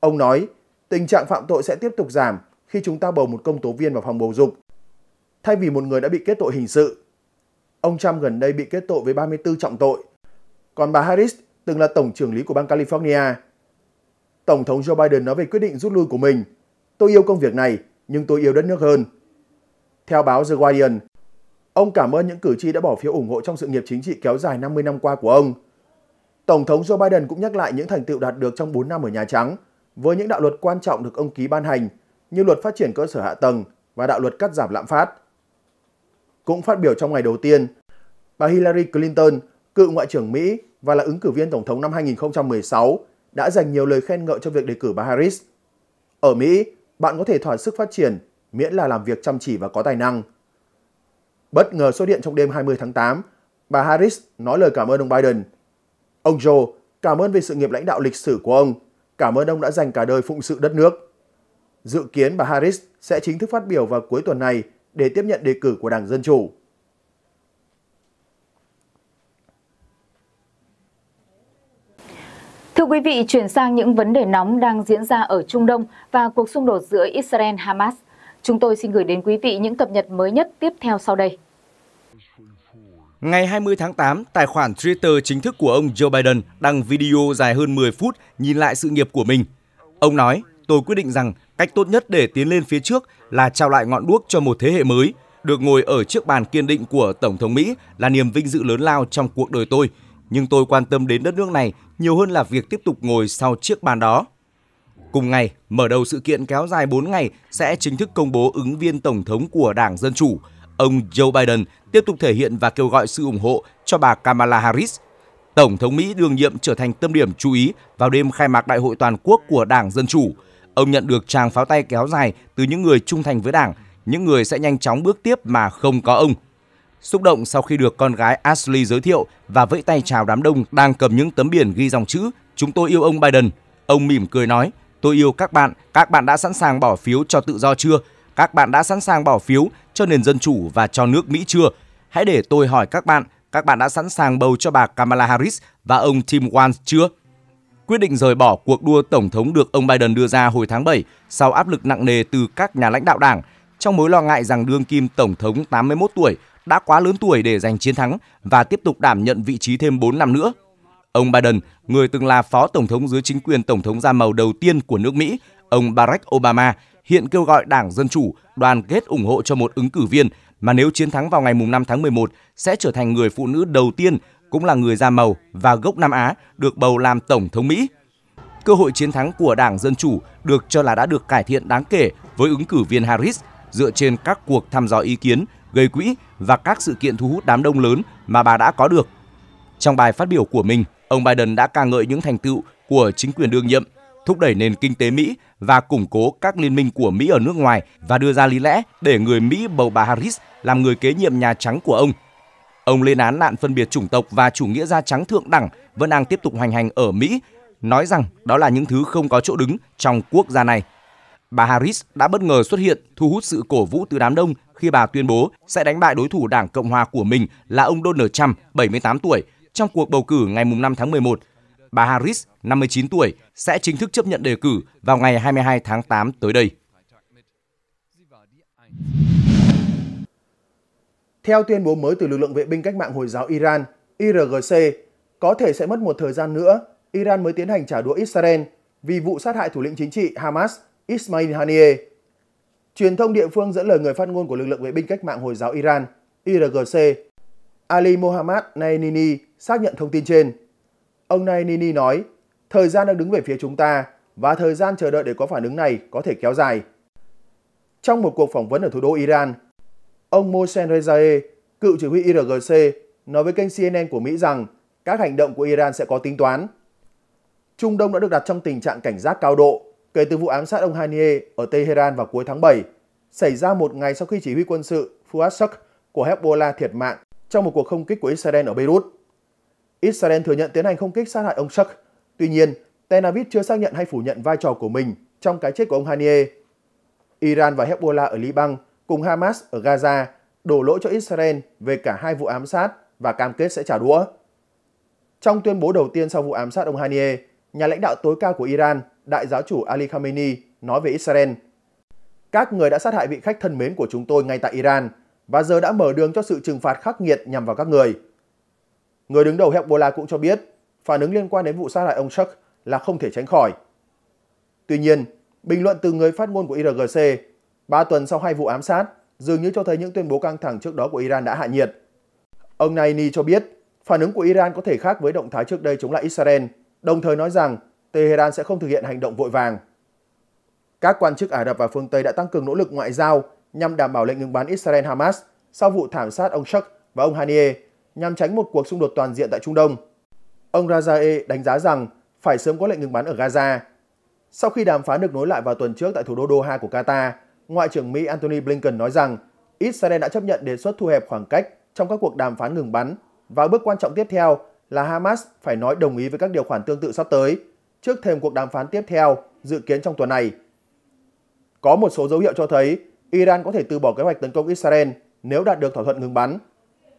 Speaker 3: Ông nói, tình trạng phạm tội sẽ tiếp tục giảm khi chúng ta bầu một công tố viên vào phòng bầu dục, thay vì một người đã bị kết tội hình sự. Ông Trump gần đây bị kết tội với 34 trọng tội, còn bà Harris từng là tổng trưởng lý của bang California. Tổng thống Joe Biden nói về quyết định rút lui của mình. Tôi yêu công việc này, nhưng tôi yêu đất nước hơn. Theo báo The Guardian, Ông cảm ơn những cử tri đã bỏ phiếu ủng hộ trong sự nghiệp chính trị kéo dài 50 năm qua của ông. Tổng thống Joe Biden cũng nhắc lại những thành tựu đạt được trong 4 năm ở Nhà Trắng với những đạo luật quan trọng được ông ký ban hành như luật phát triển cơ sở hạ tầng và đạo luật cắt giảm lạm phát. Cũng phát biểu trong ngày đầu tiên, bà Hillary Clinton, cựu Ngoại trưởng Mỹ và là ứng cử viên Tổng thống năm 2016, đã dành nhiều lời khen ngợi cho việc đề cử bà Harris. Ở Mỹ, bạn có thể thỏa sức phát triển miễn là làm việc chăm chỉ và có tài năng bất ngờ xuất hiện trong đêm 20 tháng 8. Bà Harris nói lời cảm ơn ông Biden. Ông Joe cảm ơn về sự nghiệp lãnh đạo lịch sử của ông, cảm ơn ông đã dành cả đời phụng sự đất nước. Dự kiến bà Harris sẽ chính thức phát biểu vào cuối tuần này để tiếp nhận đề cử của Đảng Dân Chủ.
Speaker 2: Thưa quý vị, chuyển sang những vấn đề nóng đang diễn ra ở Trung Đông và cuộc xung đột giữa Israel Hamas. Chúng tôi xin gửi đến quý vị những cập nhật mới nhất tiếp theo sau đây.
Speaker 1: Ngày 20 tháng 8, tài khoản Twitter chính thức của ông Joe Biden đăng video dài hơn 10 phút nhìn lại sự nghiệp của mình. Ông nói, tôi quyết định rằng cách tốt nhất để tiến lên phía trước là trao lại ngọn đuốc cho một thế hệ mới. Được ngồi ở chiếc bàn kiên định của Tổng thống Mỹ là niềm vinh dự lớn lao trong cuộc đời tôi. Nhưng tôi quan tâm đến đất nước này nhiều hơn là việc tiếp tục ngồi sau chiếc bàn đó. Cùng ngày, mở đầu sự kiện kéo dài 4 ngày sẽ chính thức công bố ứng viên tổng thống của Đảng Dân Chủ. Ông Joe Biden tiếp tục thể hiện và kêu gọi sự ủng hộ cho bà Kamala Harris. Tổng thống Mỹ đương nhiệm trở thành tâm điểm chú ý vào đêm khai mạc Đại hội toàn quốc của Đảng Dân Chủ. Ông nhận được tràng pháo tay kéo dài từ những người trung thành với Đảng, những người sẽ nhanh chóng bước tiếp mà không có ông. Xúc động sau khi được con gái Ashley giới thiệu và vẫy tay chào đám đông đang cầm những tấm biển ghi dòng chữ Chúng tôi yêu ông Biden. Ông mỉm cười nói – Tôi yêu các bạn, các bạn đã sẵn sàng bỏ phiếu cho tự do chưa? Các bạn đã sẵn sàng bỏ phiếu cho nền dân chủ và cho nước Mỹ chưa? Hãy để tôi hỏi các bạn, các bạn đã sẵn sàng bầu cho bà Kamala Harris và ông Tim Walz chưa? Quyết định rời bỏ cuộc đua tổng thống được ông Biden đưa ra hồi tháng 7 sau áp lực nặng nề từ các nhà lãnh đạo đảng, trong mối lo ngại rằng đương kim tổng thống 81 tuổi đã quá lớn tuổi để giành chiến thắng và tiếp tục đảm nhận vị trí thêm 4 năm nữa. Ông Biden, người từng là phó tổng thống dưới chính quyền tổng thống da màu đầu tiên của nước Mỹ, ông Barack Obama, hiện kêu gọi Đảng Dân Chủ đoàn kết ủng hộ cho một ứng cử viên mà nếu chiến thắng vào ngày 5 tháng 11 sẽ trở thành người phụ nữ đầu tiên cũng là người da màu và gốc Nam Á được bầu làm Tổng thống Mỹ. Cơ hội chiến thắng của Đảng Dân Chủ được cho là đã được cải thiện đáng kể với ứng cử viên Harris dựa trên các cuộc thăm dò ý kiến, gây quỹ và các sự kiện thu hút đám đông lớn mà bà đã có được. Trong bài phát biểu của mình, ông Biden đã ca ngợi những thành tựu của chính quyền đương nhiệm, thúc đẩy nền kinh tế Mỹ và củng cố các liên minh của Mỹ ở nước ngoài và đưa ra lý lẽ để người Mỹ bầu bà Harris làm người kế nhiệm Nhà Trắng của ông. Ông lên án nạn phân biệt chủng tộc và chủ nghĩa da trắng thượng đẳng vẫn đang tiếp tục hoành hành ở Mỹ, nói rằng đó là những thứ không có chỗ đứng trong quốc gia này. Bà Harris đã bất ngờ xuất hiện, thu hút sự cổ vũ từ đám đông khi bà tuyên bố sẽ đánh bại đối thủ Đảng Cộng hòa của mình là ông Donald Trump, 78 tuổi, trong cuộc bầu cử ngày 5 tháng 11. Bà Harris, 59 tuổi, sẽ chính thức chấp nhận đề cử vào ngày 22 tháng 8 tới đây.
Speaker 3: Theo tuyên bố mới từ lực lượng vệ binh cách mạng Hồi giáo Iran, IRGC, có thể sẽ mất một thời gian nữa, Iran mới tiến hành trả đũa Israel vì vụ sát hại thủ lĩnh chính trị Hamas Ismail Haniyeh. Truyền thông địa phương dẫn lời người phát ngôn của lực lượng vệ binh cách mạng Hồi giáo Iran, IRGC, Ali Mohammad Nainini xác nhận thông tin trên. Ông này nói, thời gian đang đứng về phía chúng ta và thời gian chờ đợi để có phản ứng này có thể kéo dài. Trong một cuộc phỏng vấn ở thủ đô Iran, ông Mohsen Rezae, cựu chỉ huy IRGC, nói với kênh CNN của Mỹ rằng các hành động của Iran sẽ có tính toán. Trung Đông đã được đặt trong tình trạng cảnh giác cao độ kể từ vụ ám sát ông Haniye ở Tehran vào cuối tháng 7, xảy ra một ngày sau khi chỉ huy quân sự Fuad Shuk của Hezbollah thiệt mạng trong một cuộc không kích của Israel ở Beirut. Israel thừa nhận tiến hành không kích sát hại ông Shak. Tuy nhiên, Tel Aviv chưa xác nhận hay phủ nhận vai trò của mình trong cái chết của ông Haniyeh. Iran và Hezbollah ở Liban cùng Hamas ở Gaza đổ lỗi cho Israel về cả hai vụ ám sát và cam kết sẽ trả đũa. Trong tuyên bố đầu tiên sau vụ ám sát ông Haniyeh, nhà lãnh đạo tối cao của Iran, đại giáo chủ Ali Khamenei nói về Israel. Các người đã sát hại vị khách thân mến của chúng tôi ngay tại Iran và giờ đã mở đường cho sự trừng phạt khắc nghiệt nhằm vào các người. Người đứng đầu Hezbollah cũng cho biết phản ứng liên quan đến vụ sát hại ông Chuck là không thể tránh khỏi. Tuy nhiên, bình luận từ người phát ngôn của IRGC, 3 tuần sau hai vụ ám sát, dường như cho thấy những tuyên bố căng thẳng trước đó của Iran đã hạ nhiệt. Ông Naini cho biết, phản ứng của Iran có thể khác với động thái trước đây chống lại Israel, đồng thời nói rằng Tehran sẽ không thực hiện hành động vội vàng. Các quan chức Ả Rập và phương Tây đã tăng cường nỗ lực ngoại giao nhằm đảm bảo lệnh ngừng bắn Israel-Hamas sau vụ thảm sát ông Chuck và ông Haniyeh nhằm tránh một cuộc xung đột toàn diện tại Trung Đông. Ông Rajae đánh giá rằng phải sớm có lệnh ngừng bắn ở Gaza. Sau khi đàm phán được nối lại vào tuần trước tại thủ đô Doha của Qatar, Ngoại trưởng Mỹ Antony Blinken nói rằng Israel đã chấp nhận đề xuất thu hẹp khoảng cách trong các cuộc đàm phán ngừng bắn và bước quan trọng tiếp theo là Hamas phải nói đồng ý với các điều khoản tương tự sắp tới trước thêm cuộc đàm phán tiếp theo dự kiến trong tuần này. Có một số dấu hiệu cho thấy Iran có thể từ bỏ kế hoạch tấn công Israel nếu đạt được thỏa thuận ngừng bắn.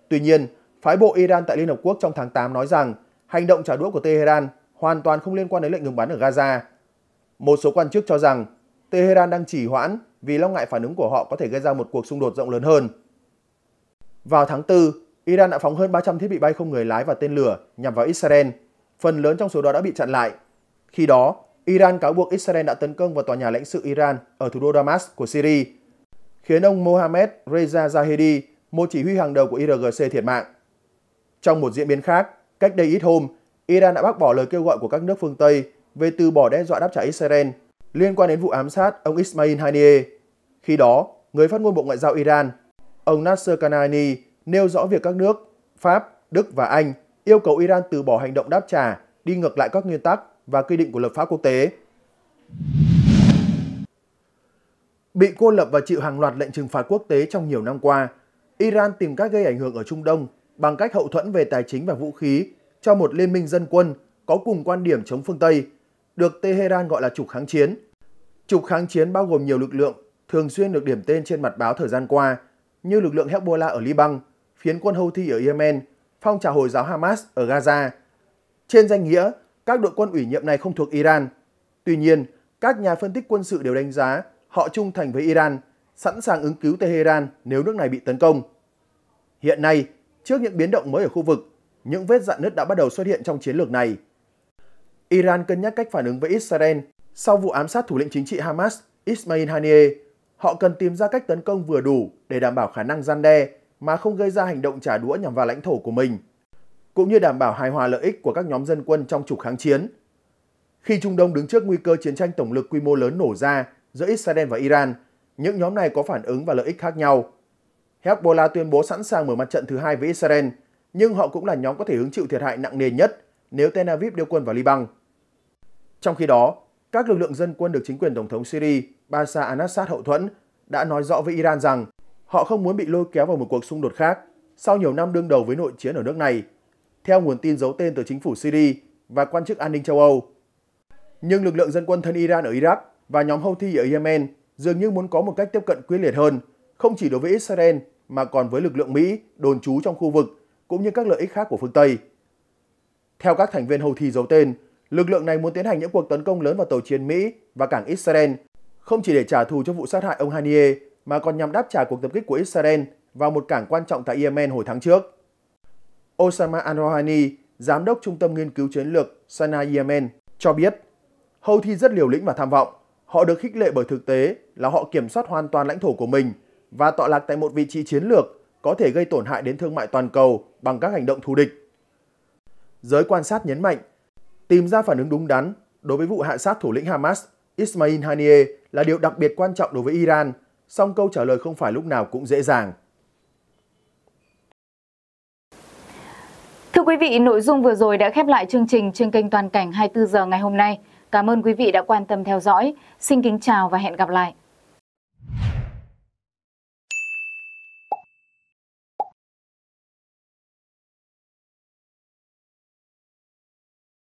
Speaker 3: Tuy nhiên, Phái bộ Iran tại Liên Hợp Quốc trong tháng 8 nói rằng hành động trả đũa của Tehran hoàn toàn không liên quan đến lệnh ngừng bắn ở Gaza. Một số quan chức cho rằng Tehran đang trì hoãn vì lo ngại phản ứng của họ có thể gây ra một cuộc xung đột rộng lớn hơn. Vào tháng 4, Iran đã phóng hơn 300 thiết bị bay không người lái và tên lửa nhằm vào Israel. Phần lớn trong số đó đã bị chặn lại. Khi đó, Iran cáo buộc Israel đã tấn công vào tòa nhà lãnh sự Iran ở thủ đô Damascus của Syria, khiến ông Mohammed Reza Zahedi, một chỉ huy hàng đầu của IRGC thiệt mạng. Trong một diễn biến khác, cách đây ít hôm, Iran đã bác bỏ lời kêu gọi của các nước phương Tây về từ bỏ đe dọa đáp trả Israel liên quan đến vụ ám sát ông Ismail Haniyeh. Khi đó, người phát ngôn Bộ Ngoại giao Iran, ông Nasser Kanani nêu rõ việc các nước Pháp, Đức và Anh yêu cầu Iran từ bỏ hành động đáp trả đi ngược lại các nguyên tắc và quy định của luật pháp quốc tế. Bị cô lập và chịu hàng loạt lệnh trừng phạt quốc tế trong nhiều năm qua, Iran tìm cách gây ảnh hưởng ở Trung Đông bằng cách hậu thuẫn về tài chính và vũ khí cho một liên minh dân quân có cùng quan điểm chống phương Tây, được Tehran gọi là trục kháng chiến. Trục kháng chiến bao gồm nhiều lực lượng thường xuyên được điểm tên trên mặt báo thời gian qua như lực lượng Hezbollah ở Liban, phiến quân Houthi ở Yemen, phong trào Hồi giáo Hamas ở Gaza. Trên danh nghĩa, các đội quân ủy nhiệm này không thuộc Iran. Tuy nhiên, các nhà phân tích quân sự đều đánh giá họ trung thành với Iran, sẵn sàng ứng cứu Tehran nếu nước này bị tấn công. Hiện nay, Trước những biến động mới ở khu vực, những vết dạn nứt đã bắt đầu xuất hiện trong chiến lược này. Iran cân nhắc cách phản ứng với Israel sau vụ ám sát thủ lĩnh chính trị Hamas Ismail Haniyeh. Họ cần tìm ra cách tấn công vừa đủ để đảm bảo khả năng gian đe mà không gây ra hành động trả đũa nhằm vào lãnh thổ của mình, cũng như đảm bảo hài hòa lợi ích của các nhóm dân quân trong trục kháng chiến. Khi Trung Đông đứng trước nguy cơ chiến tranh tổng lực quy mô lớn nổ ra giữa Israel và Iran, những nhóm này có phản ứng và lợi ích khác nhau. Hezbollah tuyên bố sẵn sàng mở mặt trận thứ hai với Israel, nhưng họ cũng là nhóm có thể hứng chịu thiệt hại nặng nề nhất nếu Tel Aviv đưa quân vào Liban. Trong khi đó, các lực lượng dân quân được chính quyền Tổng thống Syria Bashar al-Assad hậu thuẫn đã nói rõ với Iran rằng họ không muốn bị lôi kéo vào một cuộc xung đột khác sau nhiều năm đương đầu với nội chiến ở nước này, theo nguồn tin giấu tên từ chính phủ Syria và quan chức an ninh châu Âu. Nhưng lực lượng dân quân thân Iran ở Iraq và nhóm Houthi ở Yemen dường như muốn có một cách tiếp cận quyết liệt hơn, không chỉ đối với Israel mà còn với lực lượng Mỹ đồn trú trong khu vực cũng như các lợi ích khác của phương Tây. Theo các thành viên hầu thi giấu tên, lực lượng này muốn tiến hành những cuộc tấn công lớn vào tàu chiến Mỹ và cảng Israel, không chỉ để trả thù cho vụ sát hại ông Haniye mà còn nhằm đáp trả cuộc tập kích của Israel vào một cảng quan trọng tại Yemen hồi tháng trước. Osama al-Rouhani, giám đốc trung tâm nghiên cứu chiến lược Sana Yemen, cho biết Houthi rất liều lĩnh và tham vọng. Họ được khích lệ bởi thực tế là họ kiểm soát hoàn toàn lãnh thổ của mình – và tọa lạc tại một vị trí chiến lược có thể gây tổn hại đến thương mại toàn cầu bằng các hành động thù địch. Giới quan sát nhấn mạnh, tìm ra phản ứng đúng đắn đối với vụ hạ sát thủ lĩnh Hamas Ismail Haniyeh là điều đặc biệt quan trọng đối với Iran, song câu trả lời không phải lúc nào cũng dễ dàng.
Speaker 2: Thưa quý vị, nội dung vừa rồi đã khép lại chương trình trên kênh Toàn cảnh 24 giờ ngày hôm nay. Cảm ơn quý vị đã quan tâm theo dõi. Xin kính chào và hẹn gặp lại.